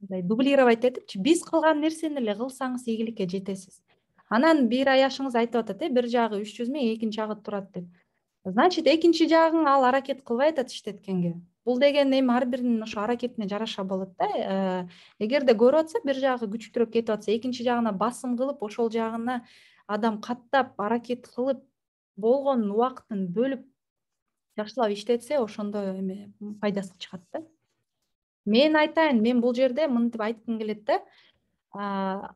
мындай дублировать етіп биз кылган нерсени эле қылсаңыз игілікке жетесіз анан бир аяшыңыз айтып атат э бир жагы үч жүз миң экинчи жагы турат деп значит экинчи жагың ал аракет кылбай атат иштеткенге бул деген эми ар биринин ошо аракетине жараша болот да э, эгерде көрүп атса бир жагы күчтүүрөөк кетип атса экинчи жагына басым кылып ошол жагына адам каттап аракет кылып болгон убактын бөлүп жакшылап иштетсе ошондо эме пайдасы чыгат да мен айтайын мен бул жерде мынтип айткым келет да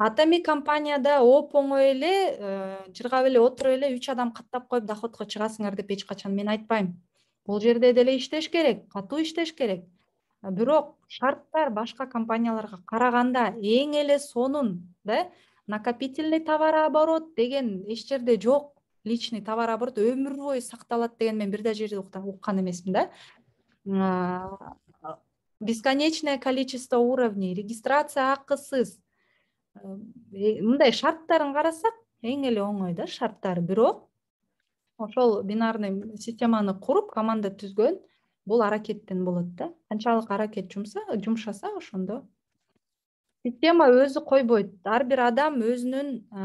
атами компанияда оп оңой эле э, жыргап эле отуруп эле үч адам каттап коюп доходко чыгасыңар деп эч качан мен айтпайм бул жерде деле иштеш керек катуу иштеш керек бирок шарттар башка компанияларга караганда эң эле сонун да накопительный товарооборот деген эч жерде жок личный товарооборот өмүр бою сакталат деген мен бир да жерде уккан эмесмин да бесконечное количество уровней регистрация акысыз э, мындай шарттарын карасак эң эле оңой да шарттар бирок ошол бинарный системаны куруп команда түзгөн бул аракеттен болот да канчалык аракет жумшаса ошондо система өзү койбойт ар бир адам өзүнүн э,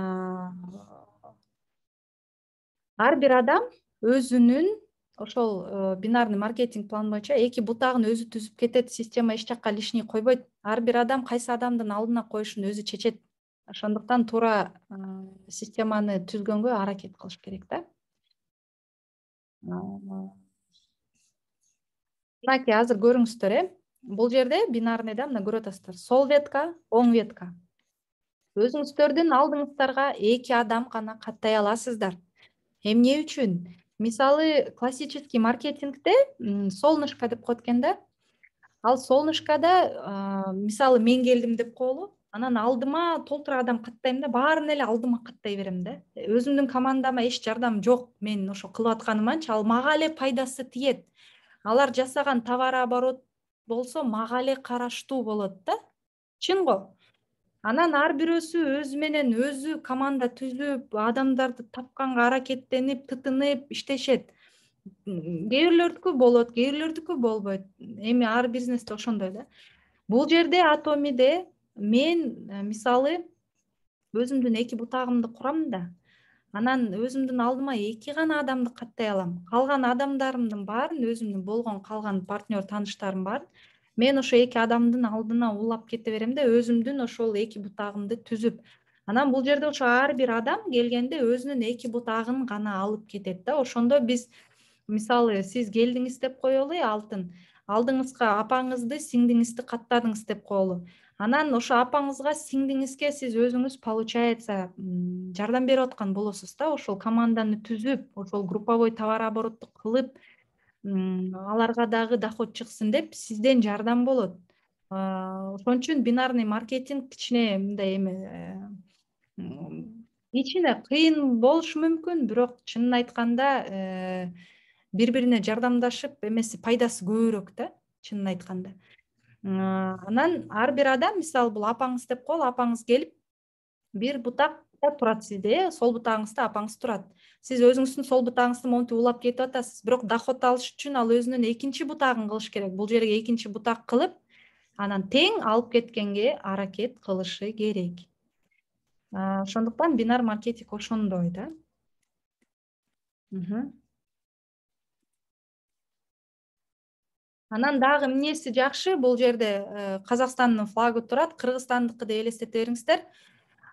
ар бир адам өзүнүн ошол э, бинарный маркетинг план боюнча эки бутагын өзү түзүп кетет система эч жакка лишний койбойт ар бир адам кайсы адамдын алдына коюшун өзү чечет ошондуктан туура э, системаны түзгөнгө аракет кылыш керек да э, мынакей азыр көрүңүздөр э бул жерде бинарныйда мына көрүп атасыздар сол ветка оң ветка өзүңүздөрдүн алдыңыздарга эки адам гана каттай аласыздар эмне үчүн мисалы классический маркетингде солнышко деп коет экен да ал солнышкада мисалы мен келдим деп коелу анан алдыма толтура адам каттайм да баарын эле алдыма каттай берем да өзүмдүн командама эч жардам жок мен ошо кылып атканыманчы ал мага эле пайдасы тиет алар жасаган товаро оборот болсо мага эле караштуу болот да чын го анан ар бирөөсү өзү менен өзү команда түзүп адамдарды тапканга аракеттенип тытынып иштешет кээ бирлердики болот кээ бирлердики болбойт эми ар бизнесте ошондой да бул жерде атомиде мен э, мисалы өзүмдүн эки бутагымды курам да анан өзүмдүн алдыма эки гана адамды каттай алам калган адамдарымдын баарын өзүмдүн болгон калган партнер тааныштарым баарын мен ошо эки адамдын алдына улап кете берем да өзүмдүн ошол эки бутагымды түзүп анан бул жерде ошо ар бир адам келгенде өзүнүн эки бутагын гана алып кетет да ошондо биз мисалы сиз келдиңиз деп коелу алтын алдыңызга апаңызды сиңдиңизди каттадыңыз деп коелу анан ошо апаңызга сиңдиңизге сиз өзүңүз получается жардам берип аткан болосуз да ошол команданы түзүп ошол групповой товарооборотту кылып аларга дагы доход чыксын деп сизден жардам болот ошон үчүн бинарный маркетинг кичине мындай эме э, кичине кыйын болушу мүмкүн бирок чынын айтканда э, бири бирине жардамдашып эмеси пайдасы көбүрөөк да чынын айтканда анан ар бир адам мисалы бул апаңыз деп коелу апаңыз келип бир бутакта турат сизде э сол бутагыңызда апаңыз турат сіз өзіңіздің сол бұтағыңызды улап кетіп жатасыз бірақ доход алыш үшін ал өзінің екінші бұтағын қылыш керек бұл жерге екінші бұтақ қылып анан тең алып кеткенге аракет қылышы керек ошондуктан бинар маркетинг ошондой да анан дагы эмнеси жакшы бул жерде казакстандын э, флагы турат кыргызстандыкы деп элестете бериңиздер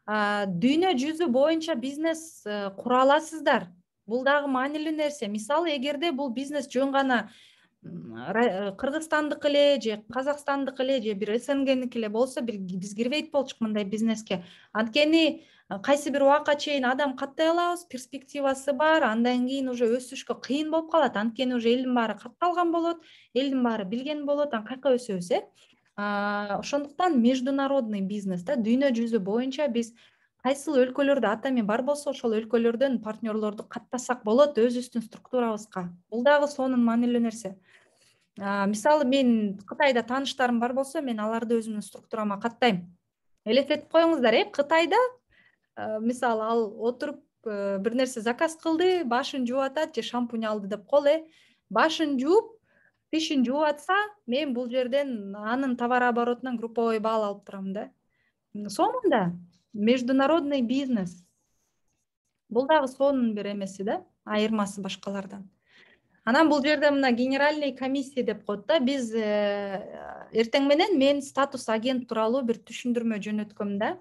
дүйнө жүзү боюнча бизнес э, кура аласыздар бул дагы маанилүү нерсе мисалы эгерде бул бизнес жөн гана э, кыргызстандыкы эле же казакстандыкы эле же бир снгники эле болсо биз кирбейт болчук мындай бизнеске анткени э, кайсы бир убакка чейин адам каттай алабыз перспективасы бар андан кийин уже өсүшкө кыйын болуп калат анткени уже элдин баары катталган болот элдин баары билген болот анан каяка өсөбүз э ошондуктан международный бизнес да дүйнө жүзү боюнча биз кайсыл өлкөлөрдө ата атами бар болсо ошол өлкөлөрдөн партнерлорду каттасак болот өзүбүздүн структурабызга бул дагы сонун маанилүү нерсе мисалы мен кытайда тааныштарым бар болсо мен аларды өзүмдүн структурама каттайм элестетип коюңуздар э кытайда мисалы ал отуруп э, бир нерсе заказ кылды башын жууп атат же шампунь алды деп коелу э башын жууп тишин жууп атса мен бул жерден анын товар оборотунан групповой балл алып турам да да международный бизнес бул дагы сонун бир эмеси да айырмасы башкалардан анан бул жерде мына генеральный комиссия деп коет да биз эртең менен мен статус агент тууралуу бир түшүндүрмө жөнөткөм да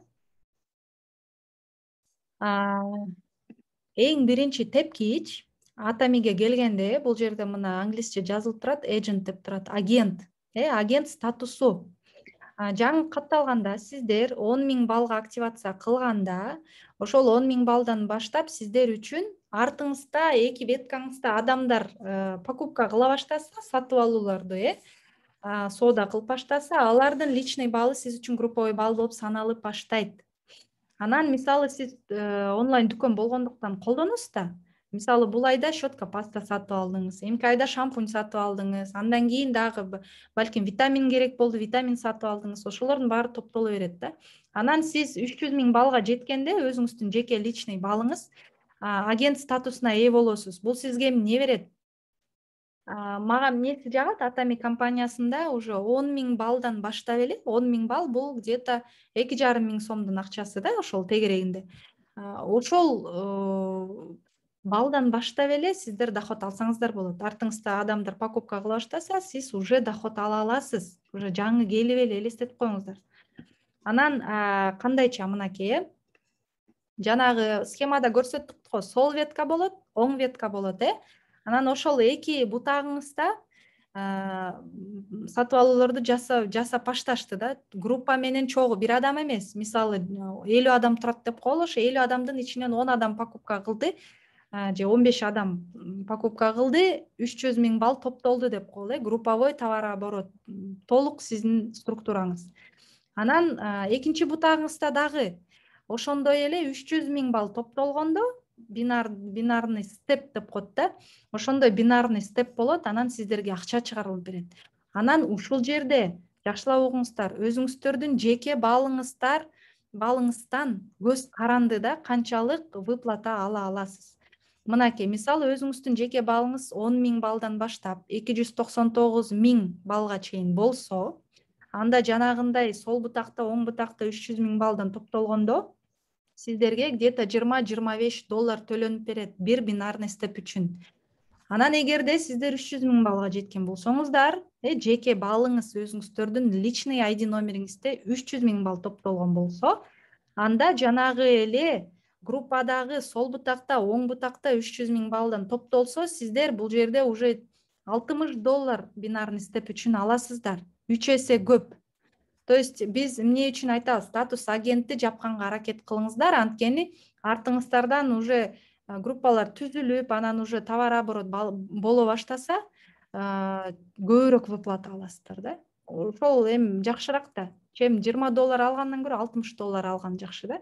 эң биринчи тепкич атамиге келгенде бул жерде мына англисче жазылып турат эдgен деп турат агент э агент статусу жаңы катталганда сиздер он миң баллга активация кылганда ошол он миң баллдан баштап сиздер үчүн артыңызда эки веткаңызда адамдар э, покупка кыла баштаса сатып алууларды э соода кылып баштаса алардын личный баллы сиз үчүн групповой балл болуп саналып баштайт анан мисалы сиз э, онлайн дүкөн болгондуктан колдоносуз да мысалы бул айда щетка паста сатып алдыңыз эмки айда шампунь сатып алдыңыз андан кейін дагы балким витамин керек болды витамин сатып алдыңыз ошолордун баары топтоло берет да анан сиз үч жүз миң баллга жеткенде өзүңүздүн жеке личный балыңыз агент статусуна ээ болосуз бул сизге эмне берет мага эмнеси жагат атами компаниясында уже он миң баллдан баштап эле он миң балл бул где то эки жарым миң сомдун акчасы да ошол тегерегинде ошол э, балдан баштап эле сиздер доход алсаңыздар болот артыңызда адамдар покупка кыла баштаса сиз уже доход ала аласыз уже жаңы келип эле элестетип коюңуздар анан кандайча мынакей э жанагы схемада көрсөттүк го сол ветка болот оң ветка болот э анан ошол эки бутагыңызда сатып алууларды жасап башташты да группа менен чогуу бир адам эмес мисалы э, элүү адам турат деп коелу ошо элүү адамдын ичинен он адам покупка кылды же он беш адам покупка кылды үч жүз миң балл топтолду деп коелу э групповой товаро оборот толук сиздин структураңыз анан экинчи бутагыңызда дагы ошондой эле үч жүз миң балл топтолгондо бинарный степ деп коет да ошондой бинарный степ болот анан сиздерге акча чыгарылып берет анан ушул жерде жакшылап угуңуздар өзүңүздөрдүн жеке балыңыздар балыңыздан көз каранды да канчалык выплата ала аласыз мынакей мисалы өзүңүздүн жеке баллыңыз он миң баллдан баштап эки жүз токсон тогуз миң баллга чейин болсо анда жанагындай сол бутакта оң бутакта үч жүз миң балдан топтолгондо сиздерге где то жыйырма жыйырма беш доллар төлөнүп берет бир бинарный степ үчүн анан эгерде сиздер үч жүз миң баллга жеткен болсоңуздар э, жеке балыңыз өзүңүздөрдүн личный айди номериңизде үч жүз миң балл топтолгон болсо анда жанагы эле группадағы сол бұтақта оң бұтақта 300 жүз миң баллдан топтолсо сіздер бұл жерде уже алтымыш доллар бинарный степ үшін аласыздар үч эсе көп то есть биз эмне үчүн айтабыз статус агентти жапканга аракет кылыңыздар анткени артыңыздардан уже группалар түзүлүп анан уже товар оборот боло баштаса көбүрөөк выплата аласыздар да ошол эми жакшыраак да чем жыйырма доллар алгандан көрө алтымыш доллар алган жакшы да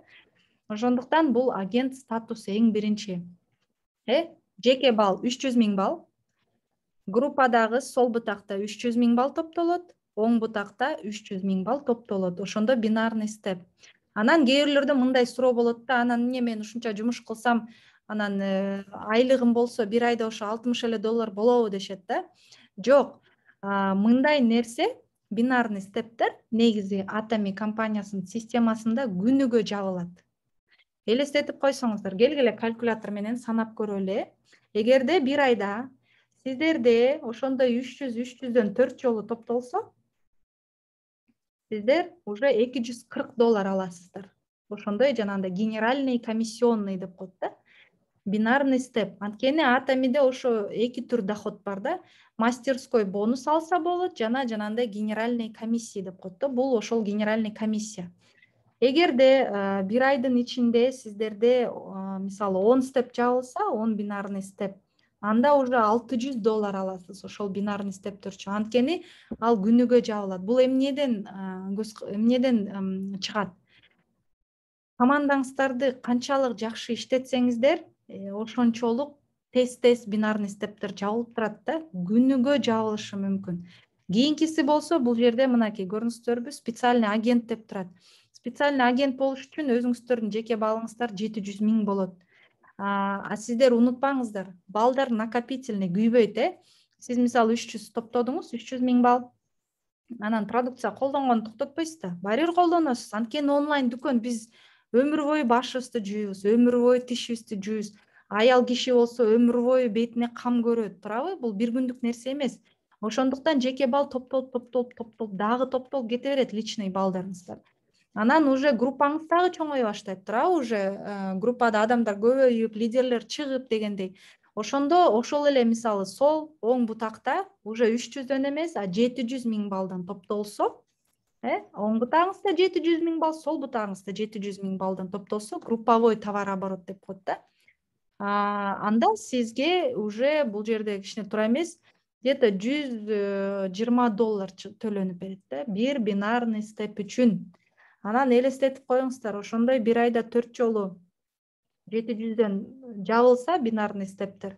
ошондуктан бул агент статусу эң биринчи э жеке балл үч жүз миң балл группадагы сол бутакта үч жүз миң балл топтолот оң бутакта үч жүз миң балл топтолот ошондо бинарный степ анан кээ бирлерде мындай суроо болот да анан эмне мен ушунча жумуш кылсам анан э, айлыгым болсо бир айда ошо алтымыш эле доллар болобу дешет да жок мындай нерсе бинарный стептер негизи атоми компаниясынын системасында күнүгө жабылат элестетип койсоңуздар келгиле калькулятор менен санап көрөлү э эгерде бир айда сиздерде ошондой үч жүз үч жүздөн төрт жолу топтолсо сиздер уже эки жүз кырк доллар аласыздар ошондой жанагындай генеральный комиссионный деп коет да бинарный степ анткени атамиде ошо эки түр доход бар да мастерской бонус алса болот жана жанагындай генеральный комиссии деп коет да бул ошол генеральный комиссия эгерде бир айдын ичинде сиздерде мисалы он степ жабылса он бинарный степ анда уже алты жүз доллар аласыз ошол бинарный стептерчү анткени ал күнүгө жабылат бул эмнеден эмнеден чыгат командаңыздарды канчалык жакшы иштетсеңиздер э, ошончолук тез тез бинарный стептер жабылып турат да күнүгө жабылышы мүмкүн кийинкиси болсо бул жерде мынакей көрүңүздөрбү специальный агент деп турат специальный агент болуш үчүн өзүңүздөрдүн жеке баллыңыздар жети жүз миң болот а сиздер унутпаңыздар балдар накопительный күйбөйт э сиз мисалы үч жүз топтодуңуз үч жүз миң балл анан продукция колдонгонду токтотпойсуз да баары бир колдоносуз анткени онлайн дүкөн биз өмүр бою башыбызды жуйбуз өмүр бою тишибизди жуйбуз аял киши болсо өмүр бою бетине кам көрөт туурабы бул бир күндүк нерсе эмес ошондуктан жеке балл топтолуп топтолуп топтолуп дагы топтолуп кете берет личный балдарыңыздар анан уже группаңыз дагы чоңой баштайт туурабы уже э, группада адамдар көбөйүп лидерлер чыгып дегендей ошондо ошол эле мисалы сол оң бутакта уже үч жүздөн эмес а жети жүз миң балдан топтолсо э оң бутагыңызда жети жүз миң балл сол бутагыңызда жети жүз миң балдан топтолсо групповой товар оборот деп коет да анда сизге уже бул жерде кичине туура эмес где то жүз э, жыйырма доллар төлөнүп берет да бир бинарный степ үчүн анан элестетип коюңуздар ошондой бир айда төрт жолу жети жүздөн жабылса бинарный стептер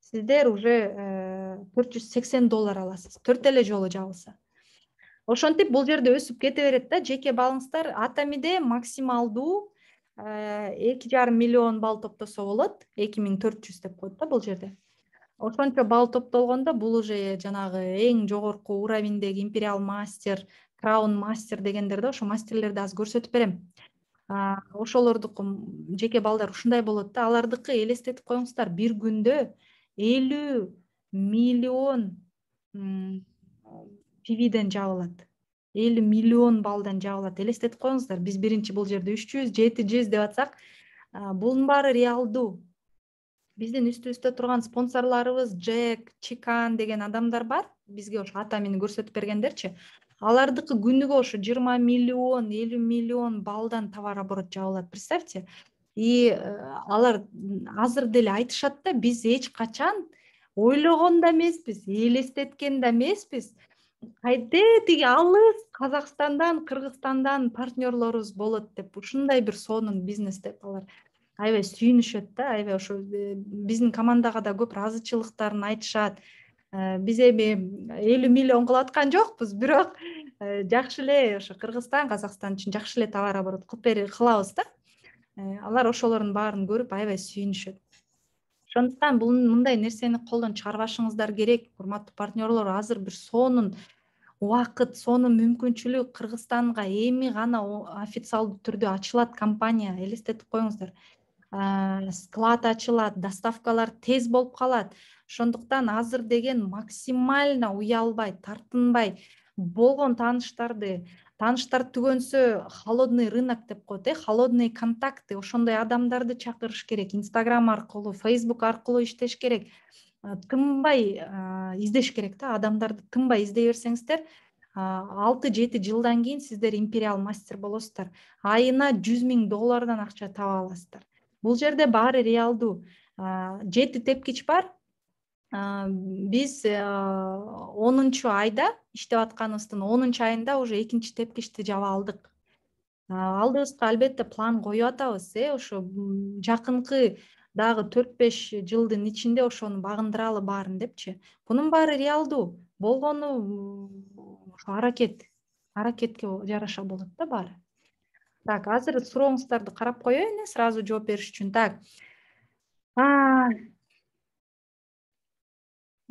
сиздер уже э, төрт жүз сексен доллар аласыз төрт эле жолу жабылса ошентип бул жерде өсүп кете берет да жеке баллыңыздар атамиде максималдуу э, эки жарым миллион балл топтосо болот эки миң төрт жүз деп коет да бул жерде ошончо балл топтолгондо бул уже жанагы эң жогорку уровеньдеги империал мастер краун мастер дегендер да ошо мастерлерди азыр көрсөтүп берем ошолордуку жеке балдар ушундай болот да алардыкы элестетип коюңуздар бир күндө элүү миллион пивиден жабылат элүү миллион балдан жабылат элестетип коюңуздар биз биринчи бул жерде үч жүз жети жүз деп атсак бунун баары реалдуу биздин үстүбүздө турган спонсорлорубуз джек чикан деген адамдар бар бизге ошо ата мени көрсөтүп бергендерчи алардыкы күнүгө ошо жыйырма миллион элүү миллион баллдан товар оборот жабылат представьте и э, алар азыр деле айтышат да биз эч качан ойлогон да эмеспиз элестеткен да эмеспиз кайде э, тиги алыс казакстандан кыргызстандан партнерлорубуз болот деп ушундай бир сонун бизнес деп алар аябай сүйүнүшөт да аябай ошо э, биздин командага да көп ыраазычылыктарын айтышат Э, биз эми элүү миллион кылып аткан жокпуз бирок э, жакшы эле ошо кыргызстан казакстан үчүн жакшы эле товар оборот кылып кылабыз да э, алар ошолордун баарын көрүп аябай сүйүнүшөт ошондуктан бул мындай нерсени колдон чыгарбашыңыздар керек урматтуу партнерлор азыр бир сонун убакыт сонун мүмкүнчүлүк кыргызстанга эми гана официалдуу түрдө ачылат компания элестетип коюңуздар склад ачылат доставкалар тез болуп калат ошондуктан азыр деген максимально уялбай тартынбай болгон тааныштарды тааныштар түгөнсө холодный рынок деп коет э холодные контакты ошондой адамдарды чакырыш керек инстаграм аркылуу фейсбук аркылуу иштеш керек тынбай издеш керек да адамдарды тынбай издей берсеңиздер алты жети жылдан кийин сиздер империал мастер болосуздар айына жүз миң доллардан акча таба аласыздар бул жерде баары реалдуу жети тепкич бар биз э, онунчу айда иштеп атканыбыздын онунчу айында уже экинчи тепкичти жаба алдык алдыбызга албетте план коюп атабыз э ошо жакынкы дагы төрт беш жылдын ичинде ошону багындыралы баарын депчи мунун баары реалдуу болгону ошо аракет аракетке жараша болот да баары так азыр сурооңуздарды карап коеюн э сразу жооп бериш үчүн так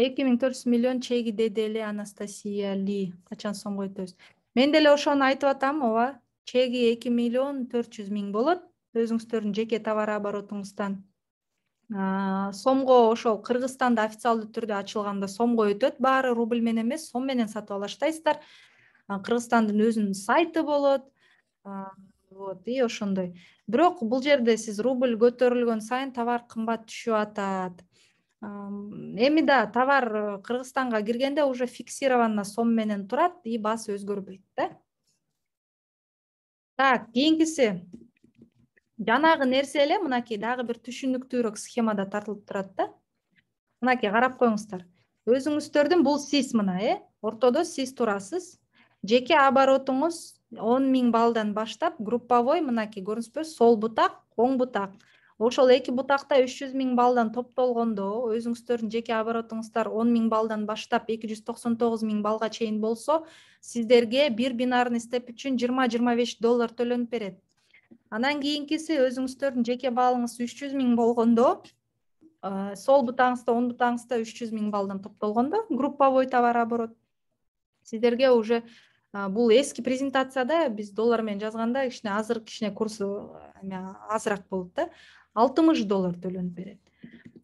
эки миң төрт жүз миллион чеги деди эле анастасия ли качан сомго өтөбүз мен деле ошону айтып атам ооба чеги эки миллион төрт жүз миң болот өзүңүздөрдүн жеке товар оборотуңуздан сомго ошол кыргызстанда официалдуу түрдө ачылганда сомго өтөт баары рубль менен эмес сом менен сатып ала баштайсыздар кыргызстандын өзүнүн сайты болот вот и ошондой бирок бул жерде сиз рубль көтөрүлгөн сайын товар кымбат түшүп атат эми да товар э, кыргызстанга киргенде уже фиксированно сом менен турат и баасы өзгөрбөйт да так кийинкиси жанагы нерсе эле мынакей дагы бир түшүнүктүүрөөк схемада тартылып турат да мынакей карап коюңуздар өзүңүздөрдүн бул сиз мына э ортодо сиз турасыз жеке оборотуңуз он миң баллдан баштап групповой мынакей көрүнүспөйбү сол бутак оң бутак ошол эки бутакта үч жүз миң баллдан топтолгондо өзүңүздөрдүн жеке оборотуңуздар он миң баллдан баштап эки жүз токсон тогуз миң баллга чейин болсо сиздерге бир бинарный степ үчүн жыйырма жыйырма беш доллар төлөнүп берет анан кийинкиси өзүңүздөрдүн жеке баллыңыз үч жүз миң болгондо э, сол бутагыңызда оң бутагыңызда үч жүз миң баллдан топтолгондо групповой товар оборот сиздерге уже Бұл ескі презентацияда біз доллармен жазғанда кичине азыр кичине курсу асырақ азыраак болот да алтымыш доллар төленіп береді.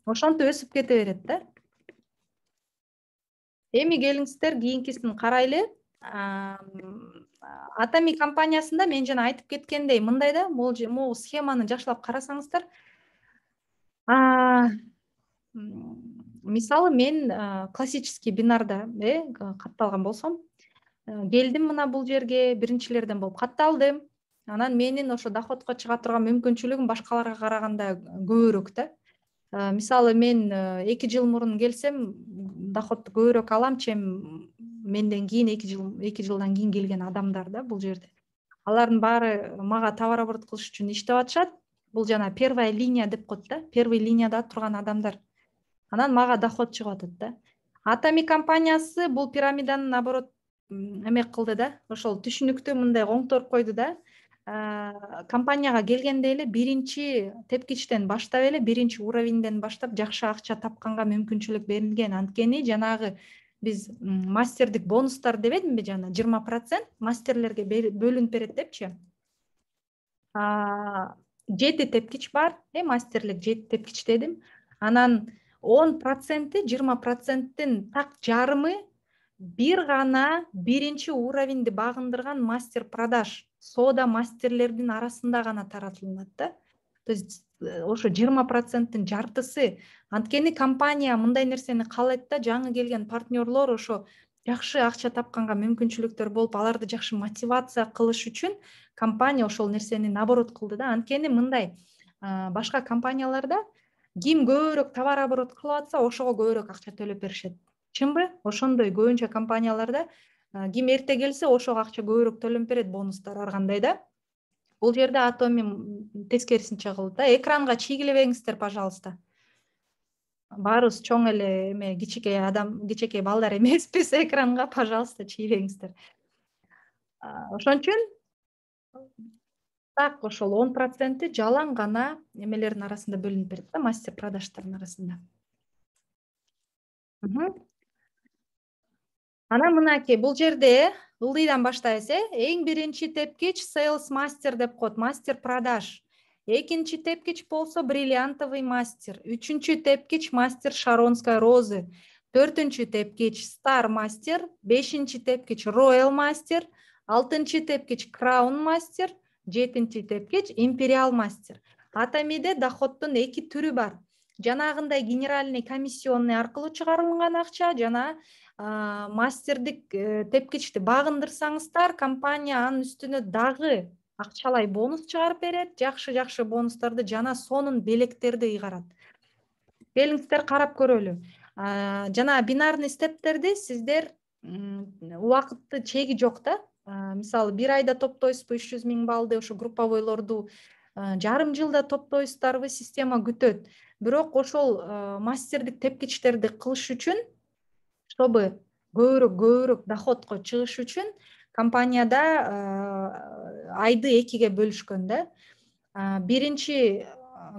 ошентип өсіп кете берет да эми келиңиздер кийинкисин карайлы атами компаниясында мен жана айтып кеткендей мындай да могул схеманы жакшылап карасаңыздар мисалы мен классический бинарда э катталган болсом Э, келдим мына бул жерге биринчилерден болуп катталдым анан менин ошо доходко чыга турган мүмкүнчүлүгүм башкаларга караганда көбүрөөк да э, мисалы мен э, эки жыл мурун келсем доходду көбүрөөк алам чем менден кийин эки жыл эки жылдан кийин келген адамдар да бул жерде алардын баары мага товар оборот кылыш үчүн иштеп жатышат бул жана первая линия деп коет да первый линияда турган адамдар анан мага доход чыгып атат да атамек компаниясы бул пирамиданын наоборот эме кылды да ошол түшүнүктү мындай коңторуп койду да компанияга келгенде эле биринчи тепкичтен баштап эле биринчи уровеньден баштап жакшы акча тапканга мүмкүнчүлүк берилген анткени жанагы биз мастердик бонустар дебедимби жана жыйырма процент мастерлерге бөлүнүп берет депчи жети тепкич бар э мастерлик жети тепкич дедим анан он проценти жыйырма проценттин так жарымы бір ғана бірінші уровеньді бағындырған мастер продаж сода мастерлердің арасында ғана таратылынады да то есть э, ошо жыйырма проценттин жартысы анткени компания мындай нерсени каалайт да жаңы келген партнерлор ошо жакшы акча тапканга мүмкүнчүлүктөр болуп аларды жакшы мотивация қылыш үчүн компания ошол нерсени наоборот қылды. да анткени мындай э, башка компанияларда ким көбүрөөк товар оборот кылып атса ошого көбүрөөк акча төлөп беришет чынбы ошондой көбүнчө компанияларда ким эрте келсе ошого акча көбүрөөк төлөнүп берет бонустар ар кандай да бул жерде атоми тескерисинче кылды да экранга чийгилебеңиздер пожалуйста баарыбыз чоң эле эме кичинекей адам кичинекей балдар эмеспиз экранга пожалуйста чийбеңиздер ошон үчүн так ошол он проценти жалаң гана эмелердин арасында бөлүнүп берет да мастер продаждардын арасында анан мынакей бул жерде ылдыйдан баштайбыз э эң биринчи тепкич сейлс мастер деп коет мастер продаж экинчи тепкич болсо бриллиантовый мастер үчүнчү тепкич мастер шаронской розы төртүнчү тепкич стар мастер бешинчи тепкич роял мастер алтынчы тепкич краун мастер жетинчи тепкич империал мастер атамиде доходтун эки түрү бар жанагындай генеральный комиссионный аркылуу чыгарылган акча жана мастердик э, тепкичти багындырсаңыздар компания анын үстүнө дагы акчалай бонус чыгарып берет жакшы жакшы бонустарды жана сонун белектерди ыйгарат келиңиздер карап көрөлү жана бинарный стептерди сиздер убакытты чеги жок да мисалы бир айда топтойсузбу үч жүз миң баллды ошо групповойлорду жарым жылда топтойсуздарбы система күтөт бирок ошол мастердик тепкичтерди кылыш үчүн чтобы көбүрөөк көбүрөөк доходко чыгыш үчүн компанияда э, айды экиге бөлүшкөн да э, биринчи э,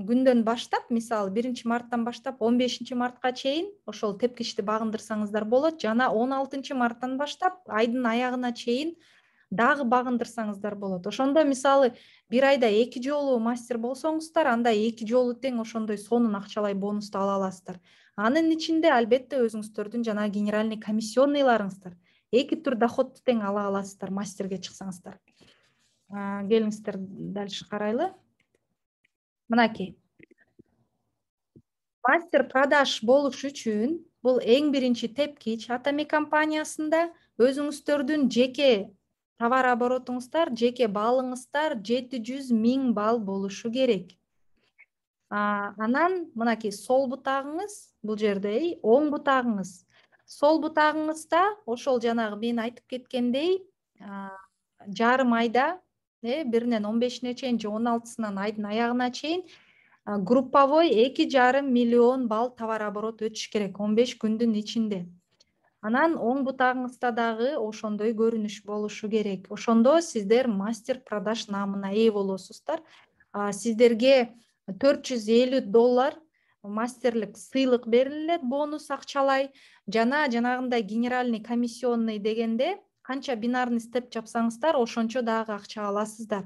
күндөн баштап мисалы биринчи марттан баштап он бешинчи мартка чейин ошол тепкичти багындырсаңыздар болот жана он алтынчы марттан баштап айдын аягына чейин дагы багындырсаңыздар болот ошондо мисалы бир айда эки жолу мастер болсоңуздар анда эки жолу тең ошондой сонун акчалай бонусту ала аласыздар анын ичинде албетте өзүңүздөрдүн жанагы генеральный комиссионныйларыңыздар эки түр доходду тең ала аласыздар мастерге чыксаңыздар келиңиздер дальше карайлы мынакей мастер продаж болуш үчүн бул эң биринчи тепкич атамек компаниясында өзүңүздөрдүн жеке товар оборотуңуздар жеке балыңыздар жети жүз миң балл болушу керек анан мынакей сол бутагыңыз бул жерде оң бутагыңыз сол бутагыңызда ошол жанагы мен айтып кеткендей жарым айда э биринен он бешине чейин же он алтысынан айдын аягына чейин групповой эки жарым миллион балл товар оборот өтүш керек он беш күндүн ичинде анан оң бутагыңызда дагы ошондой көрүнүш болушу керек ошондо сиздер мастер продаж наамына ээ болосуздар сиздерге төрт жүз элүү доллар мастерлик сыйлык берилет бонус акчалай жана жанагындай генеральный комиссионный дегенде канча бинарный степ жапсаңыздар ошончо дагы акча аласыздар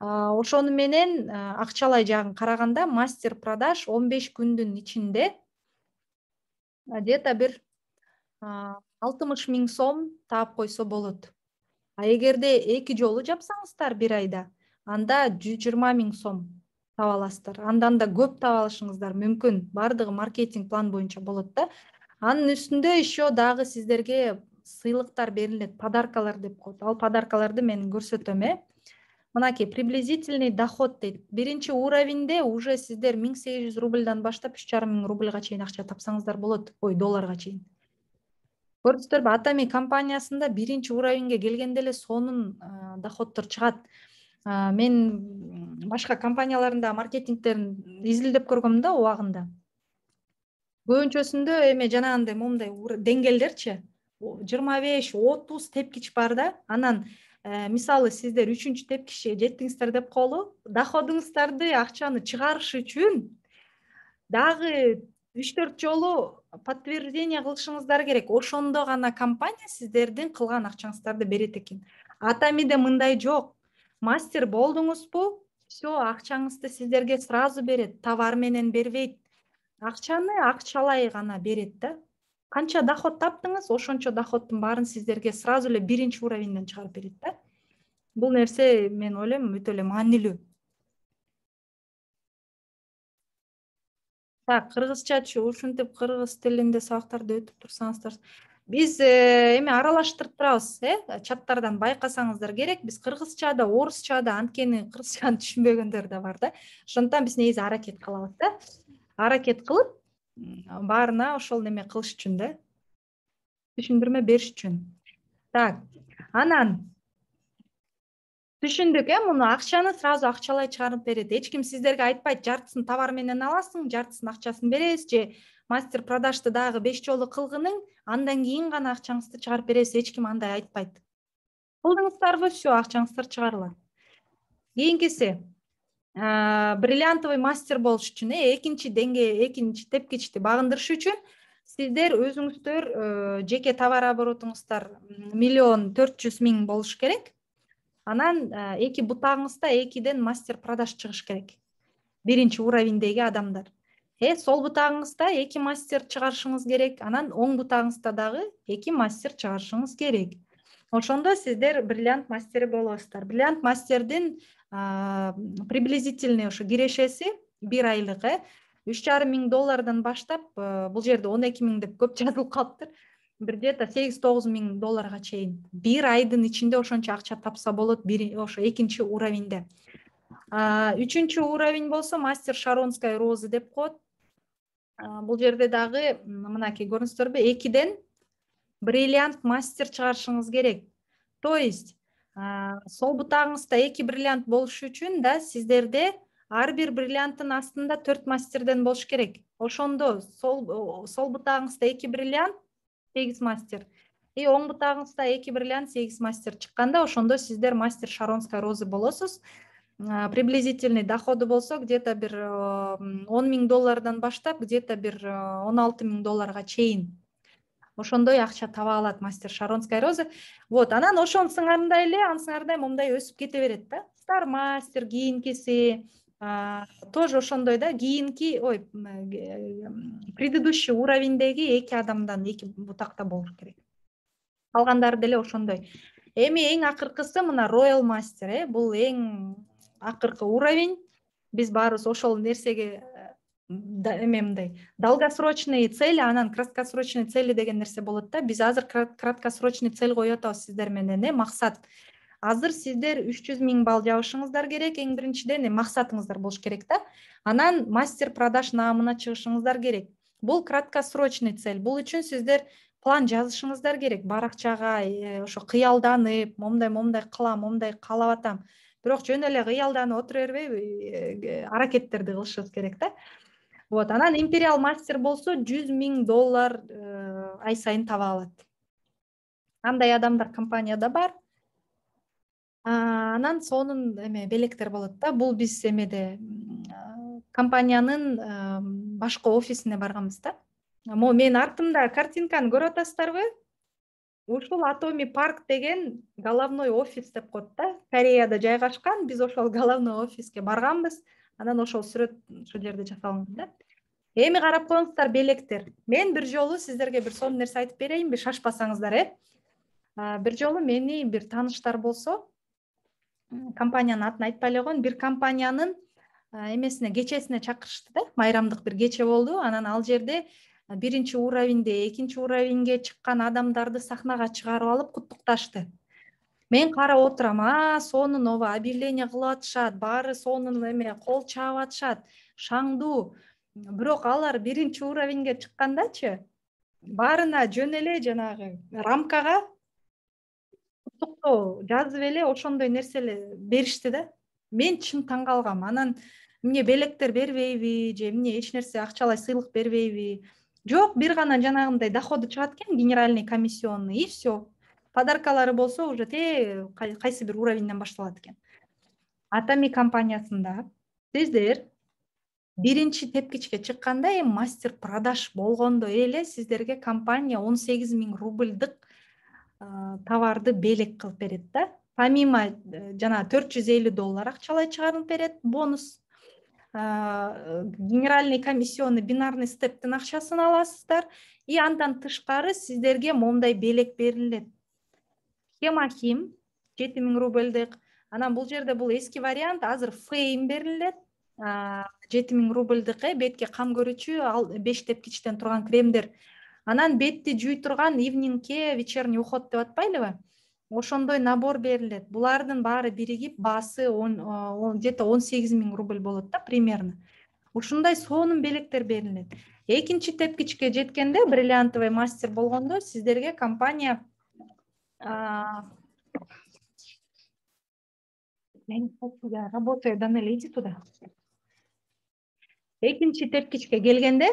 ошону менен акчалай жагын караганда мастер продаж он беш күндүн ичинде где то бир алтымыш миң сом таап койсо болот а эгерде эки жолу жапсаңыздар бир айда анда жүз жыйырма миң сом таба аласыздар андан да көп таба алышыңыздар мүмкүн баардыгы маркетинг план боюнча болот да анын үстүндө еще дагы сиздерге сыйлыктар берилет подаркалар деп коет ал подаркаларды мен көрсөтөм э мынакей приблизительный доход дейт биринчи уровеньде уже сиздер миң сегиз жүз рубльдан баштап үч жарым миң рубльга чейин акча тапсаңыздар болот ой долларга чейин көрдүңүздөрбү атами компаниясында биринчи уровеньге келгенде эле сонун доходдор чыгат мен башка компаниялардын даг маркетингтерин изилдеп көргөм да убагында көбүнчөсүндө эми жанагындай моундай деңгээлдерчи жыйырма беш отуз тепкич бар да анан э, мисалы сиздер үчүнчү тепкичке жеттиңиздер деп коелу доходуңуздарды акчаны чыгарыш үчүн дагы үч төрт жолу подтверждение кылышыңыздар керек ошондо гана компания сиздердин кылган акчаңыздарды берет экен атамиде мындай жок мастер болдуңузбу все ақшаңызды сіздерге сразу берет товар менен бербейт акчаны акчалай гана берет да канча доход таптыңыз ошончо доходтун барын сіздерге сразу эле биринчи уровеньден чыгарып берет да бул нерсе мен ойлойм өтө эле маанилүү так кыргызчачы ушинтип кыргыз тилинде сабактарды өтүп турсаңыздар биз э, эми аралаштырып турабыз э чаттардан байкасаңыздар керек биз кыргызча да орусча да анткени кыргызчаны түшүнбөгөндөр да бар да ошондуктан биз негизи аракет кылабыз да аракет кылып баарына ошол неме кылыш үчүн да түшүндүрмө бериш үчүн так анан түшүндүк э муну акчаны сразу акчалай чыгарып берет эч ким сиздерге айтпайт жартысын товар менен аласың жартысын акчасын беребиз же мастер продажды дагы беш жолу кылгының андан кийин гана акчаңызды чыгарып бересиз эч ким андай айтпайт кылдыңыздарбы все акчаңыздар чыгарылат кийинкиси бриллиантовый мастер болуш үчүн э экинчи деңгээл экинчи тепкичти багындырыш үчүн сиздер өзүңүздөр э, жеке товар оборотуңуздар миллион төрт жүз миң болуш керек анан э, эки бутагыңызда экиден мастер продаж чыгыш керек биринчи уровеньдеги адамдар э сол бутагыңызда эки мастер чыгарышыңыз керек анан оң бутагыңызда дагы эки мастер чыгарышыңыз керек ошондо сиздер бриллиант мастери болосуздар бриллиант мастердин приблизительный ошо кирешеси бир айлык э үч жарым миң доллардан баштап э, бул жерде он эки миң деп көп жазылып калыптыр бир где то сегиз тогуз миң долларга чейин бир айдын ичинде ошончо акча тапса болот бир ошо экинчи уровеньде үчүнчү уровень болсо мастер шаронской розы деп коет бул жерде дагы мынакей көрүңүздөрбү экиден бриллиант мастер чыгарышыңыз керек то есть сол бутагыңызда эки бриллиант болуш үчүн да сиздерде ар бир бриллианттын астында төрт мастерден болуш керек ошондо сол сол бутагыңызда эки бриллиант сегиз мастер и оң бутагыңызда эки бриллиант сегиз мастер чыкканда ошондо сиздер мастер шаронской розы болосуз приблизительный доходы болсо где то бир э, он миң доллардан баштап где то бир э, он алты миң долларга чейин ошондой акча таба алат мастер шаронская розы. вот анан ошонун эле аны сыңарында моундай өсүп кете берет да стар мастер кийинкиси тоже ошондой да кийинки ой э, предыдущий уровеньдеги эки адамдан эки бутакта болуш керек калгандары деле ошондой эми эң акыркысы мына роял мастер э бул эң акыркы уровень биз баарыбыз ошол нерсеге э, эме мындай долгосрочный цель анан краткосрочный цели деген нерсе болот да биз азыр краткосрочный цель коюп атабыз сиздер менен э максат азыр сиздер үч жүз миң балл жабышыңыздар керек эң биринчиден э, максатыңыздар болуш керек да анан мастер продаж наамына чыгышыңыздар керек бул краткосрочный цель бул үчүн сиздер план жазышыңыздар керек баракчага э, ошо кыялданып мондай момундай кылам моундай каалап атам бирок жөн эле кыялданып отура бербей э, аракеттерди кылышыбыз керек да вот анан империал мастер болсо жүз миң доллар э, ай сайын таба алат андай адамдар компанияда бар анан сонун эме белектер болот да бул биз эмеде э, компаниянын башкы офисине барганбыз да могу менин артымда картинканы көрүп атасыздарбы ушул атоми парк деген головной офис деп коет да кореяда жайгашкан биз ошол головной офиске барганбыз анан ошол сүрөт ошол жерде жасалынган да эми карап коюңуздар белектер мен бир жолу сиздерге бир сонун нерсе айтып берейинби шашпасаңыздар э бир жолу мени бир тааныштар болсо компаниянын атын айтпай эле коеюн бир компаниянын эмесине кечесине чакырышты да майрамдык бир кече болду анан ал жерде биринчи уровеньде экинчи уровеньге чыккан адамдарды сахнага чыгарып алып куттукташты мен карап отурам а сонун ооба объявление кылып атышат баары сонун эме кол чаап атышат шаңдуу бирок алар биринчи уровеньге чыккандачы баарына жөн эле жанагы рамкага куттуктоо жазып эле ошондой нерсели беришти да мен чын таң калгам анан эмне белектер бербейби же эмне эч нерсе акчалай сыйлык бербейби жок бир гана жанагындай доходы чыгат экен генеральный комиссионный и все подаркалары болсо уже те кайсы бир уровеньден башталат экен атами компаниясында сиздер биринчи тепкичке чыкканда эми мастер продаж болгондо эле сиздерге компания он сегиз миң рубльдык товарды белек кылып берет да помимо э, жана төрт жүз элүү доллар акчалай чыгарылып берет бонус Э, генеральный комиссионный бинарный стептің ақшасын аласыздар и андан тышкары сіздерге мондай белек берилет хема ким жети миң анан бұл жерде бұл эски вариант азыр фейм берилет э, жети миң рубльдік э, бетке кам көрүүчү ал беш тепкичтен турган кремдер анан бетти жуй тұрған ивнинке вечерний уход деп атпайлыбы ошондой набор берилет булардын баары биригип баасы где то он сегиз миң рубль болот да примерно ушундай сонун белектер берилет экинчи тепкичке жеткенде бриллиантовый мастер болгондо сиздерге компания я работаю дане иди туда экинчи тепкичке келгенде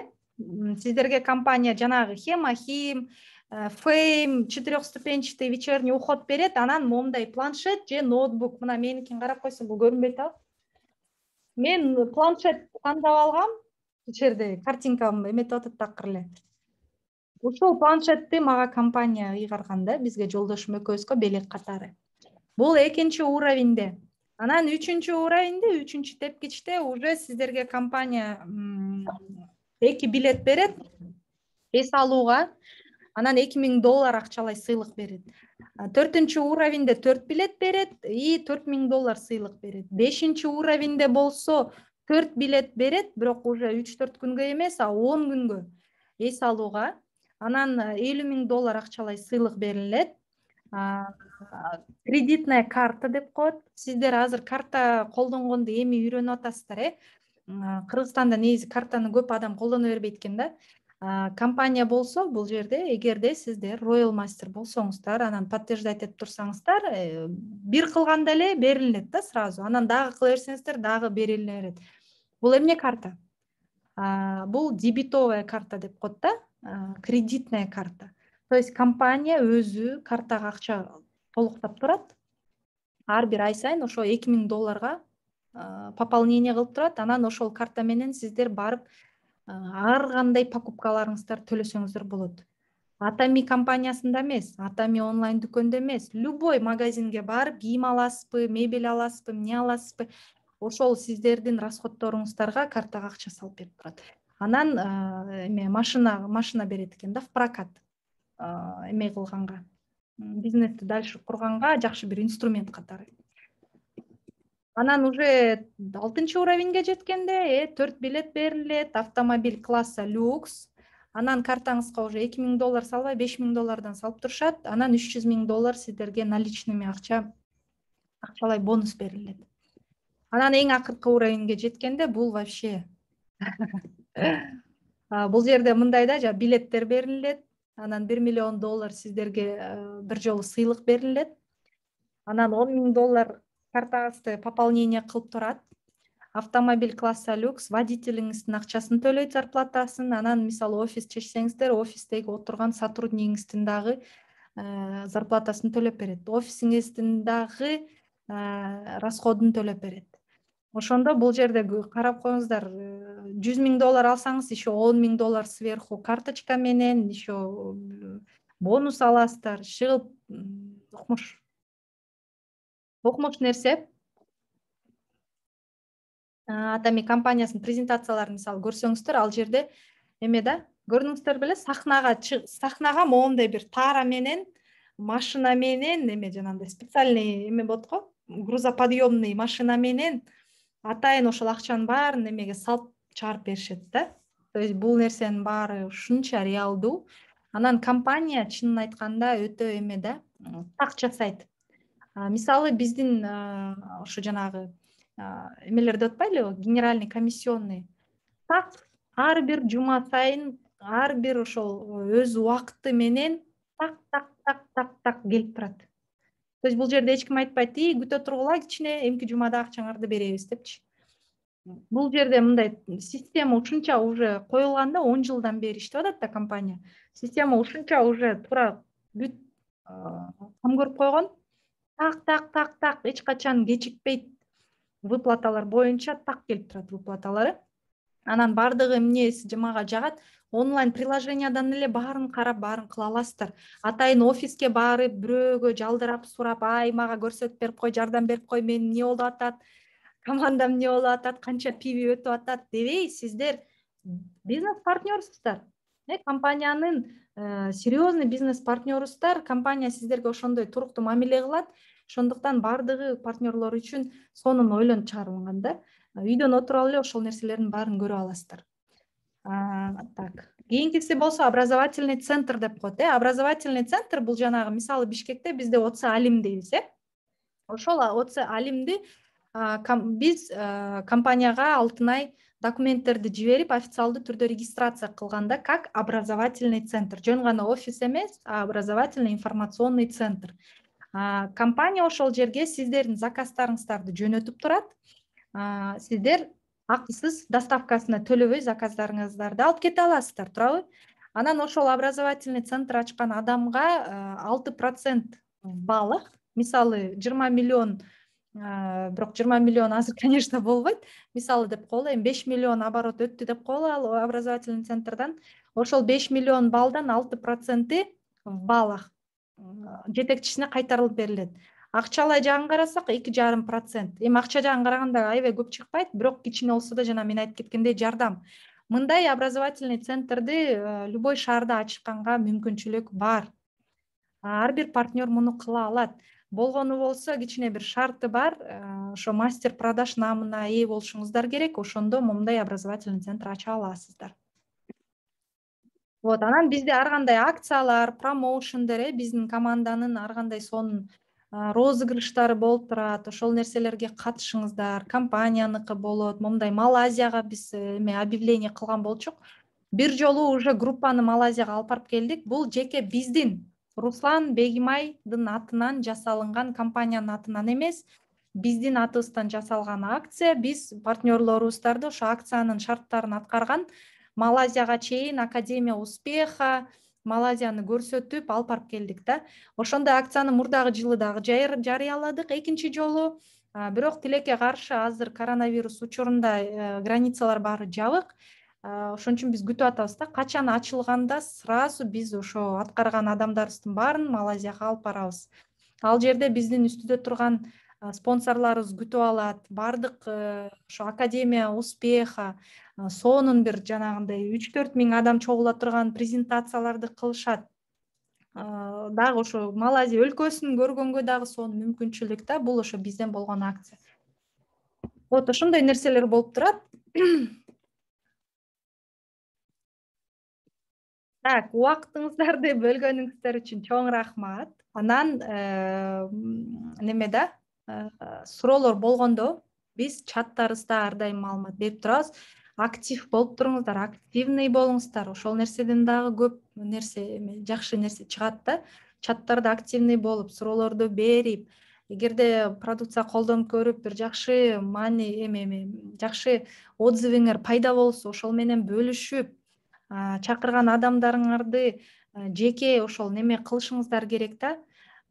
сиздерге компания жанагы хема хим Э, фейм четырех ступенчатый вечерний уход берет анан моундай планшет же ноутбук мына меникин карап койсом бул көрүнбөй атат мен планшет тандап алгам бу жерде картинкам эметип атат такыр эле ушул планшетти мага компания ыйгарган да бизге жолдошум экөөбүзгө белек катары бул экинчи уровеньде анан үчүнчү уровеньди үчүнчү тепкичте уже сиздерге компания эки билет берет эс алууга анан эки миң доллар акчалай сыйлык берет төртүнчү уровеньде төрт билет берет и төрт миң доллар сыйлык берет бешинчи уровеньде болсо төрт билет берет бирок уже үч төрт күнгө эмес а он күнгө эс алууга анан элүү миң доллар акчалай сыйлык берилет кредитная карта деп коет сиздер азыр карта колдонгонду эми үйрөнүп атасыздар э кыргызстанда негизи картаны көп адам колдоно бербейт экен да компания болсо бул жерде эгерде сиздер royal master болсоңуздар анан подтверждать этип турсаңыздар э, бир кылганда эле берилет да сразу анан дагы кыла берсеңиздер дагы бериле берет бул эмне карта бул дебетовая карта деп коет да кредитная карта то есть компания өзү картага акча толуктап турат ар бир ай сайын ошо эки миң долларга пополнение кылып турат анан ошол карта менен сиздер барып ар кандай покупкаларыңыздар төлөсөңүздөр болот атами компаниясында емес атами онлайн дүкенде емес любой магазинге барып кийим аласызбы мебель аласызбы не аласызбы ошол сиздердин расходторуңуздарга картага акча салып берип турат анан эме машина машина берет экен да в прокат эме кылганга бизнести дальше курганга жакшы бир инструмент катары анан уже алтынчы уровеньге жеткенде э төрт билет берилет автомобиль класса люкс анан картаңызга уже эки миң доллар салбай беш миң доллардан салып турушат анан үч жүз миң доллар сиздерге наличными акча акчалай бонус берилет анан эң акыркы уровеньге жеткенде бул вообще бул жерде мындай да жанагы билеттер берилет анан бир миллион доллар сиздерге э, бир жолу сыйлык берилет анан он миң доллар картаңызды пополнение қылып тұрады автомобиль класса люкс водителіңіздің ақшасын төлейді зарплатасын анан мысалы офис чечсеңиздер офистегі отырған сотруднигиңиздин дағы ә, зарплатасын төлеп береді офисіңіздің дағы ә, расходын төлеп берет ошондо бул жерде карап коюңуздар э, жүз миң доллар алсаңыз еще он миң доллар сверху карточка менен еще бонус аласыздар кылып укмуш оқымақшы нәрсе атаме компаниясының презентацияларын мысалы көрсеңіздер ал жерде неме да көрдіңіздер біле сахнаға сахнаға моундай бір тара менен машина менен неме жанагындай специальный эме болот го грузоподъемный машина менен атайын ошол акчанын баарын немеге салып чыгарып беришет да то есть бул нерсенин баары ушунча реалдуу анан компания чынын айтканда өтө эме да так жасайт мысалы биздин ошо жанагы эмелерде атпайлыбы генеральный комиссионный так ар бир жума сайын ар бир ошол өз убакыты менен так так так так так келип турат то есть бул жерде эч ким айтпайт и күтө тургула кичине эмки жумада акчаңарды беребиз депчи бул жерде мындай система ушунча уже коюлганда он жылдан бери иштеп атат да компания система ушунча уже туура бүт көрүп койгон так так так так эч качан кечикпейт выплаталар боюнча так келип турат выплаталары анан баардыгы эмнеси мага жагат онлайн приложениядан эле баарын карап баарын кыла аласыздар атайын офиске барып бирөөгө жалдырап сурап ай мага көрсөтүп берип кой жардам берип кой мен эмне болуп атат командам эмне болуп атат канча пиви өтүп атат дебей сиздер бизнес партнерсуздар э, компаниянын Э, серьезный бизнес партнерубуздар компания сиздерге ошондой туруктуу мамиле кылат ошондуктан баардыгы партнерлор үчүн сонун ойлонуп чыгарылган да э, үйдөн отуруп алып эле ошол нерселердин баарын көрө аласыздар так кийинкиси болсо образовательный центр деп коет э образовательный центр бул жанагы мисалы бишкекте бизде оц алим дейбиз э ошол оц алимди биз э, компанияга алтынай документтерді жіберіп официалды түрде регистрация қылғанда, как образовательный центр жөн ғана офис емес, образовательный информационный центр компания ошол жерге сіздердің заказдарыңыздарды жөнөтүп тұрады ә, сіздер ақысыз доставкасына төлөбөй заказдарыңыздарды алып кете аласыздар туурабы анан ошол образовательный центр ачкан адамга алты процент балык мисалы жыйырма миллион бирок жыйырма миллион азыр конечно болбойт мисалы деп коелу эми беш миллион оборот өттү деп коелу ал образовательный центрдан ошол беш миллион баллдан алты проценти в баллах жетекчисине кайтарылып берилет акчалай жагын карасак эки жарым процент эми акча жагын караганда аябай көп чыкпайт бирок кичине болсо да жана мен айтып кеткендей жардам мындай образовательный центрди любой шаарда ачканга мүмкүнчүлүк бар ар бир партнер муну кыла алат болгону болсо кичине бир шарты бар ошо э, мастер продаж наамына ээ болушуңуздар керек ошондо момундай образовательный центр ача аласыздар вот анан бизде ар кандай акциялар промоушндер э биздин команданын ар кандай сонун э, розыгрыштары болуп турат ошол нерселерге катышыңыздар компанияныкы болот момундай малайзияга биз э, эме объявление кылган болчук бир жолу уже группаны малайзияга алып барып келдик бул жеке биздин руслан бегимайдын атынан жасалынган компаниянын атынан эмес биздин атыбыздан жасалган акция биз партнерлорубуздарды ошо акциянын шарттарын аткарган малайзияга чейин академия успеха малайзияны көрсөтүп алып барып келдик да ошондой акцияны мурдагы жылы дагы жарыяладык экинчи жолу бирок тилекке каршы азыр коронавирус учурунда э, границалар баары жабык ошон э, үчүн биз күтүп атабыз да качан ачылганда сразу биз ошо аткарган адамдарыбыздын баарын малайзияга алып барабыз ал жерде биздин үстүдө турган э, спонсорлорубуз күтүп алат баардык э, ошо академия успеха сонун бир жанагындай үч төрт миң адам чогула турган презентацияларды кылышат дагы ошо малайзия өлкөсүн көргөнгө дагы сонун мүмкүнчүлүк да бул ошо бизден болгон акция вот ошондой нерселер болуп турат так убактыңыздарды бөлгөнүңүздөр үчүн чоң рахмат анан э, неме да э, суроолор болгондо биз чаттарыбызда ар дайым маалымат берип турабыз актив болуп туруңуздар активный болуңуздар ошол нерседен дагы көп нерсе эме жакшы нерсе чыгат да чаттарда активный болуп суроолорду берип эгерде продукция колдонуп көрүп бир жакшы маани эме жакшы отзывыңер пайда болсо ошол менен бөлүшүп чакырган адамдарыңарды жеке ошол неме кылышыңыздар керек да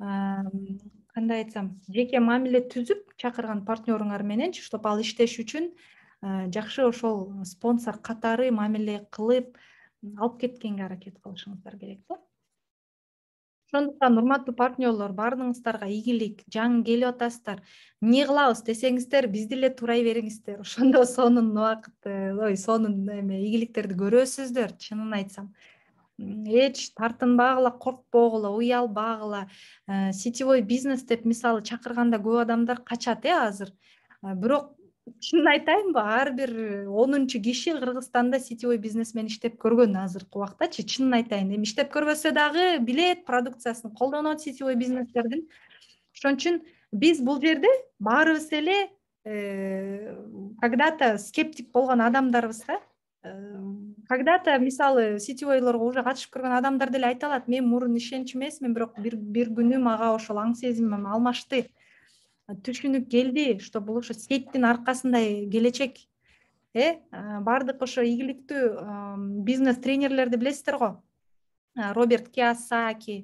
кандай айтсам жеке мамиле түзүп чакырган партнеруңар мененчи чтоб ал иштеш үчүн жакшы ошол спонсор катары мамиле кылып алып кеткенге аракет кылышыңыздар керек да ошондуктан урматтуу партнерлор баардыгыңыздарга ийгилик жаңы келип атасыздар эмне кылабыз десеңиздер бизди эле турай бериңиздер ошондо сонун убакыт ой сонун эме ийгиликтерди көрөсүздөр чынын айтсам эч тартынбагыла коркпогула уялбагыла э, сетевой бизнес деп мисалы чакырганда көп адамдар качат э азыр э, бирок айтайын ба ар бир онунчу киши кыргызстанда сетевой бизнесмен иштеп көргөн азыркы убактачы чынын айтайын эми иштеп көрбөсө дагы билет продукциясын колдонот сетевой бизнестердин ошон үчүн биз бул жерде баарыбыз эле когда то скептик болгон адамдарбыз да когда то мисалы сетевойлорго уже катышып көргөн адамдар деле айта алат мен мурун ишенчү эмесмин бирок бир күнү мага ошол аң сезимим алмашты Э, түшүнүк келди что бул ошо сеттин аркасында келечек э, э баардык ошо ийгиликтүү бизнес тренерлерди билесиздер го э, роберт Киасаки,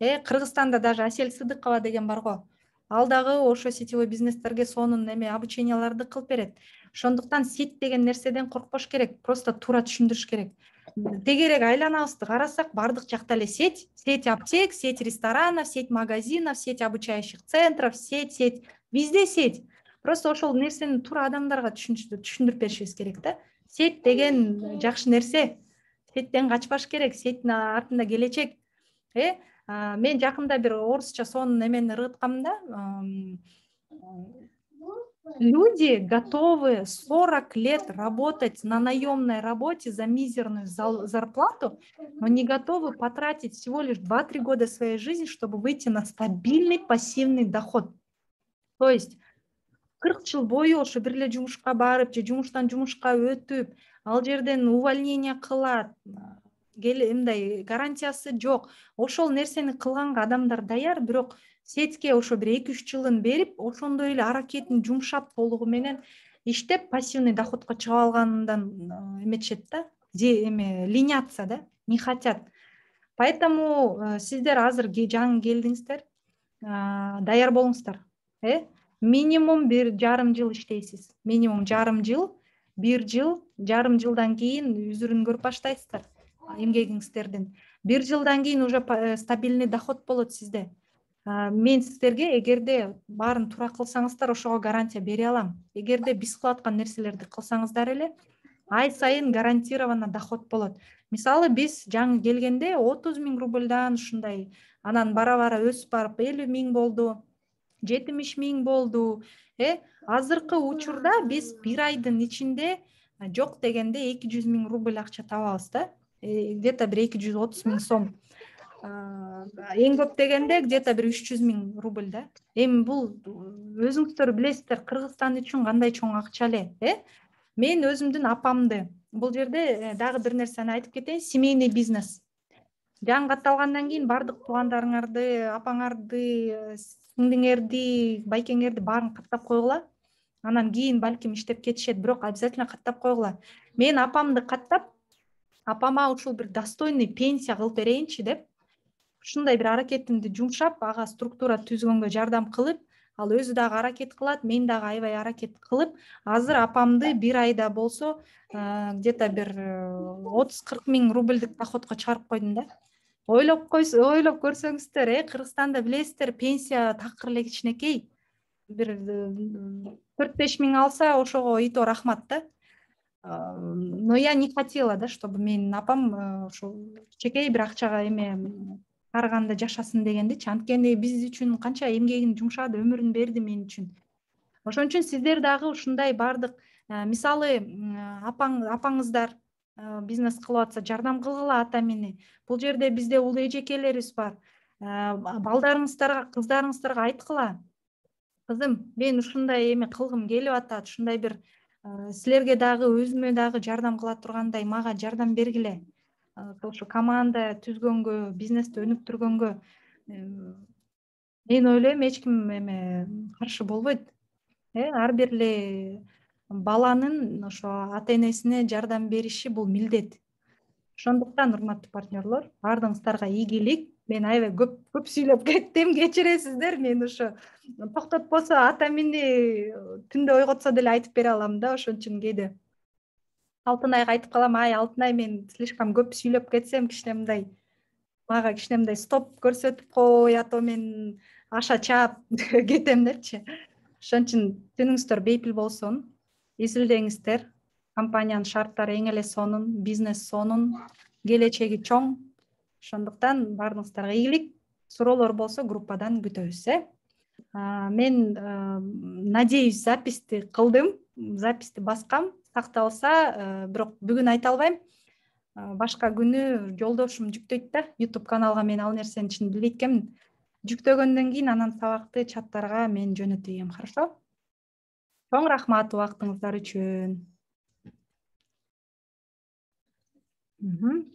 э кыргызстанда даже асель сыдыкова деген бар го ал дагы ошо сетевой бизнестерге сонун эме обученияларды кылып берет ошондуктан сет деген нерседен коркпош керек просто туура түшүндүрүш керек тегерек айланабызды карасак баардык жакта эле сеть сеть аптек сеть ресторанов сеть магазинов сеть обучающих центров сеть сеть везде сеть просто ошол нерсени туура адамдарга түшүндүрүп беришибиз керек да сеть деген жакшы нерсе сеттен качпаш керек сеттин артында келечек э мен жакында бир орусча сонун эмени ыргыткам да люди готовы 40 лет работать на наемной работе за мизерную зарплату, но не готовы потратить всего лишь 2-3 года своей жизни, чтобы выйти на стабильный пассивный доход. То есть қырық жыл бойы ошо барып же жумуштан жумушка ал жерден увольнение кылат э, гарантиясы жок ошол нерсени кылганга адамдар даяр бирок сетке ошо бир эки үч жылын берип ошондой эле аракетин жумшап толугу менен иштеп пассивный доходко чыгып алгандан э, эметишет да эме ленятся да не хотят поэтому э, сиздер азыр жаңы келдиңиздер э, даяр болуңуздар э минимум бир жарым жыл иштейсиз минимум жарым жыл бир жыл жарым жылдан кийин үзүрүн көрүп баштайсыздар эмгегиңиздердин бир жылдан кийин уже стабильный доход болот сизде мен сиздерге эгерде баарын туура кылсаңыздар ошого гарантия бере алам эгерде биз кылып аткан нерселерди кылсаңыздар эле ай сайын гарантированно доход болот мисалы биз жаңы келгенде отуз миң рубльдан ушундай анан бара бара өсүп барып элүү миң болду жетимиш миң болду э азыркы учурда биз бир айдын ичинде жок дегенде эки жүз миң рубль акча табабыз да э, где то бир эки жүз отуз миң сом ең көп дегенде где то бир үч жүз миң рубль да эми бул өзүңүздөр билесиздер кыргызстан үчүн кандай чоң акча эле э мен өзүмдүн апамды бул жерде дагы бир нерсени айтып кетейин семейный бизнес жаң катталгандан кийин баардык туугандарыңарды апаңарды сиңдиңерди байкеңерди баарын каттап койгула анан кийин балким иштеп кетишет бирок обязательно каттап койгула мен апамды каттап апама ушул бир достойный пенсия кылып берейинчи деп ушундай бир аракетимди жумшап ага структура түзгөнгө жардам кылып ал өзү дагы аракет кылат мен дагы аябай аракет кылып азыр апамды бир айда болсо где то бир э, отуз кырк миң рубльдик доходко чыгарып койдум да ойлоп койсо ойлоп көрсөңүздөр э кыргызстанда билесиздер пенсия такыр эле кичинекей бир э, төрт беш миң алса ошого и то рахмат да но я не хотела да чтобы менин апам э, ошо кичинекей бир акчага эме аганда жашасын дегендечи анткени биз үчүн канча эмгегин жумшады өмүрүн берди мен үчүн ошон үчүн сиздер дагы ушундай баардык э, мисалы апаңыздар э, бизнес кылып атса жардам кылгыла ата мени бул жерде бизде уул эжекелерибиз бар э, балдарыңыздарга кыздарыңыздарга айткыла кызым мен ушундай эме кылгым келип атат ушундай бир силерге дагы өзүмө дагы жардам кыла тургандай мага жардам бергиле ушо э, команда түзгөнгө бизнести өнүктүргөнгө э, мен ойлойм эч ким эме каршы болбойт э ар бир эле баланын ошо ата энесине жардам бериши бул милдет ошондуктан урматтуу партнерлор баардыгыңыздарга ийгилик мен аябай көп көп сүйлөп кеттим кечиресиздер мен ошо токтотпосо ата мени түндө ойготсо деле айтып бере алам да ошон үчүн кээде алтынайга айтып калам ай алтынай мен слишком көп сүйлөп кетсем кичине мындай мага кичине мындай стоп көрсөтүп кой а то мен аша чаап кетем депчи ошон үчүн түнүңүздөр бейпил болсун изилдеңиздер компаниянын шарттары эң эле сонун бизнес сонун келечеги чоң ошондуктан баардыгыңыздарга ийгилик суроолор болсо группадан күтөбүз э мен э, надеюсь записьти кылдым записьти баскам такталса э, бирок бүгүн айта албайм э, башка күнү жолдошум жүктөйт да youtube каналга мен ал нерсени чын билбейт экенмин жүктөгөндөн кийин анан сабакты чаттарга мен жөнөтүп ийем хорошо чоң рахмат убактыңыздар үчүн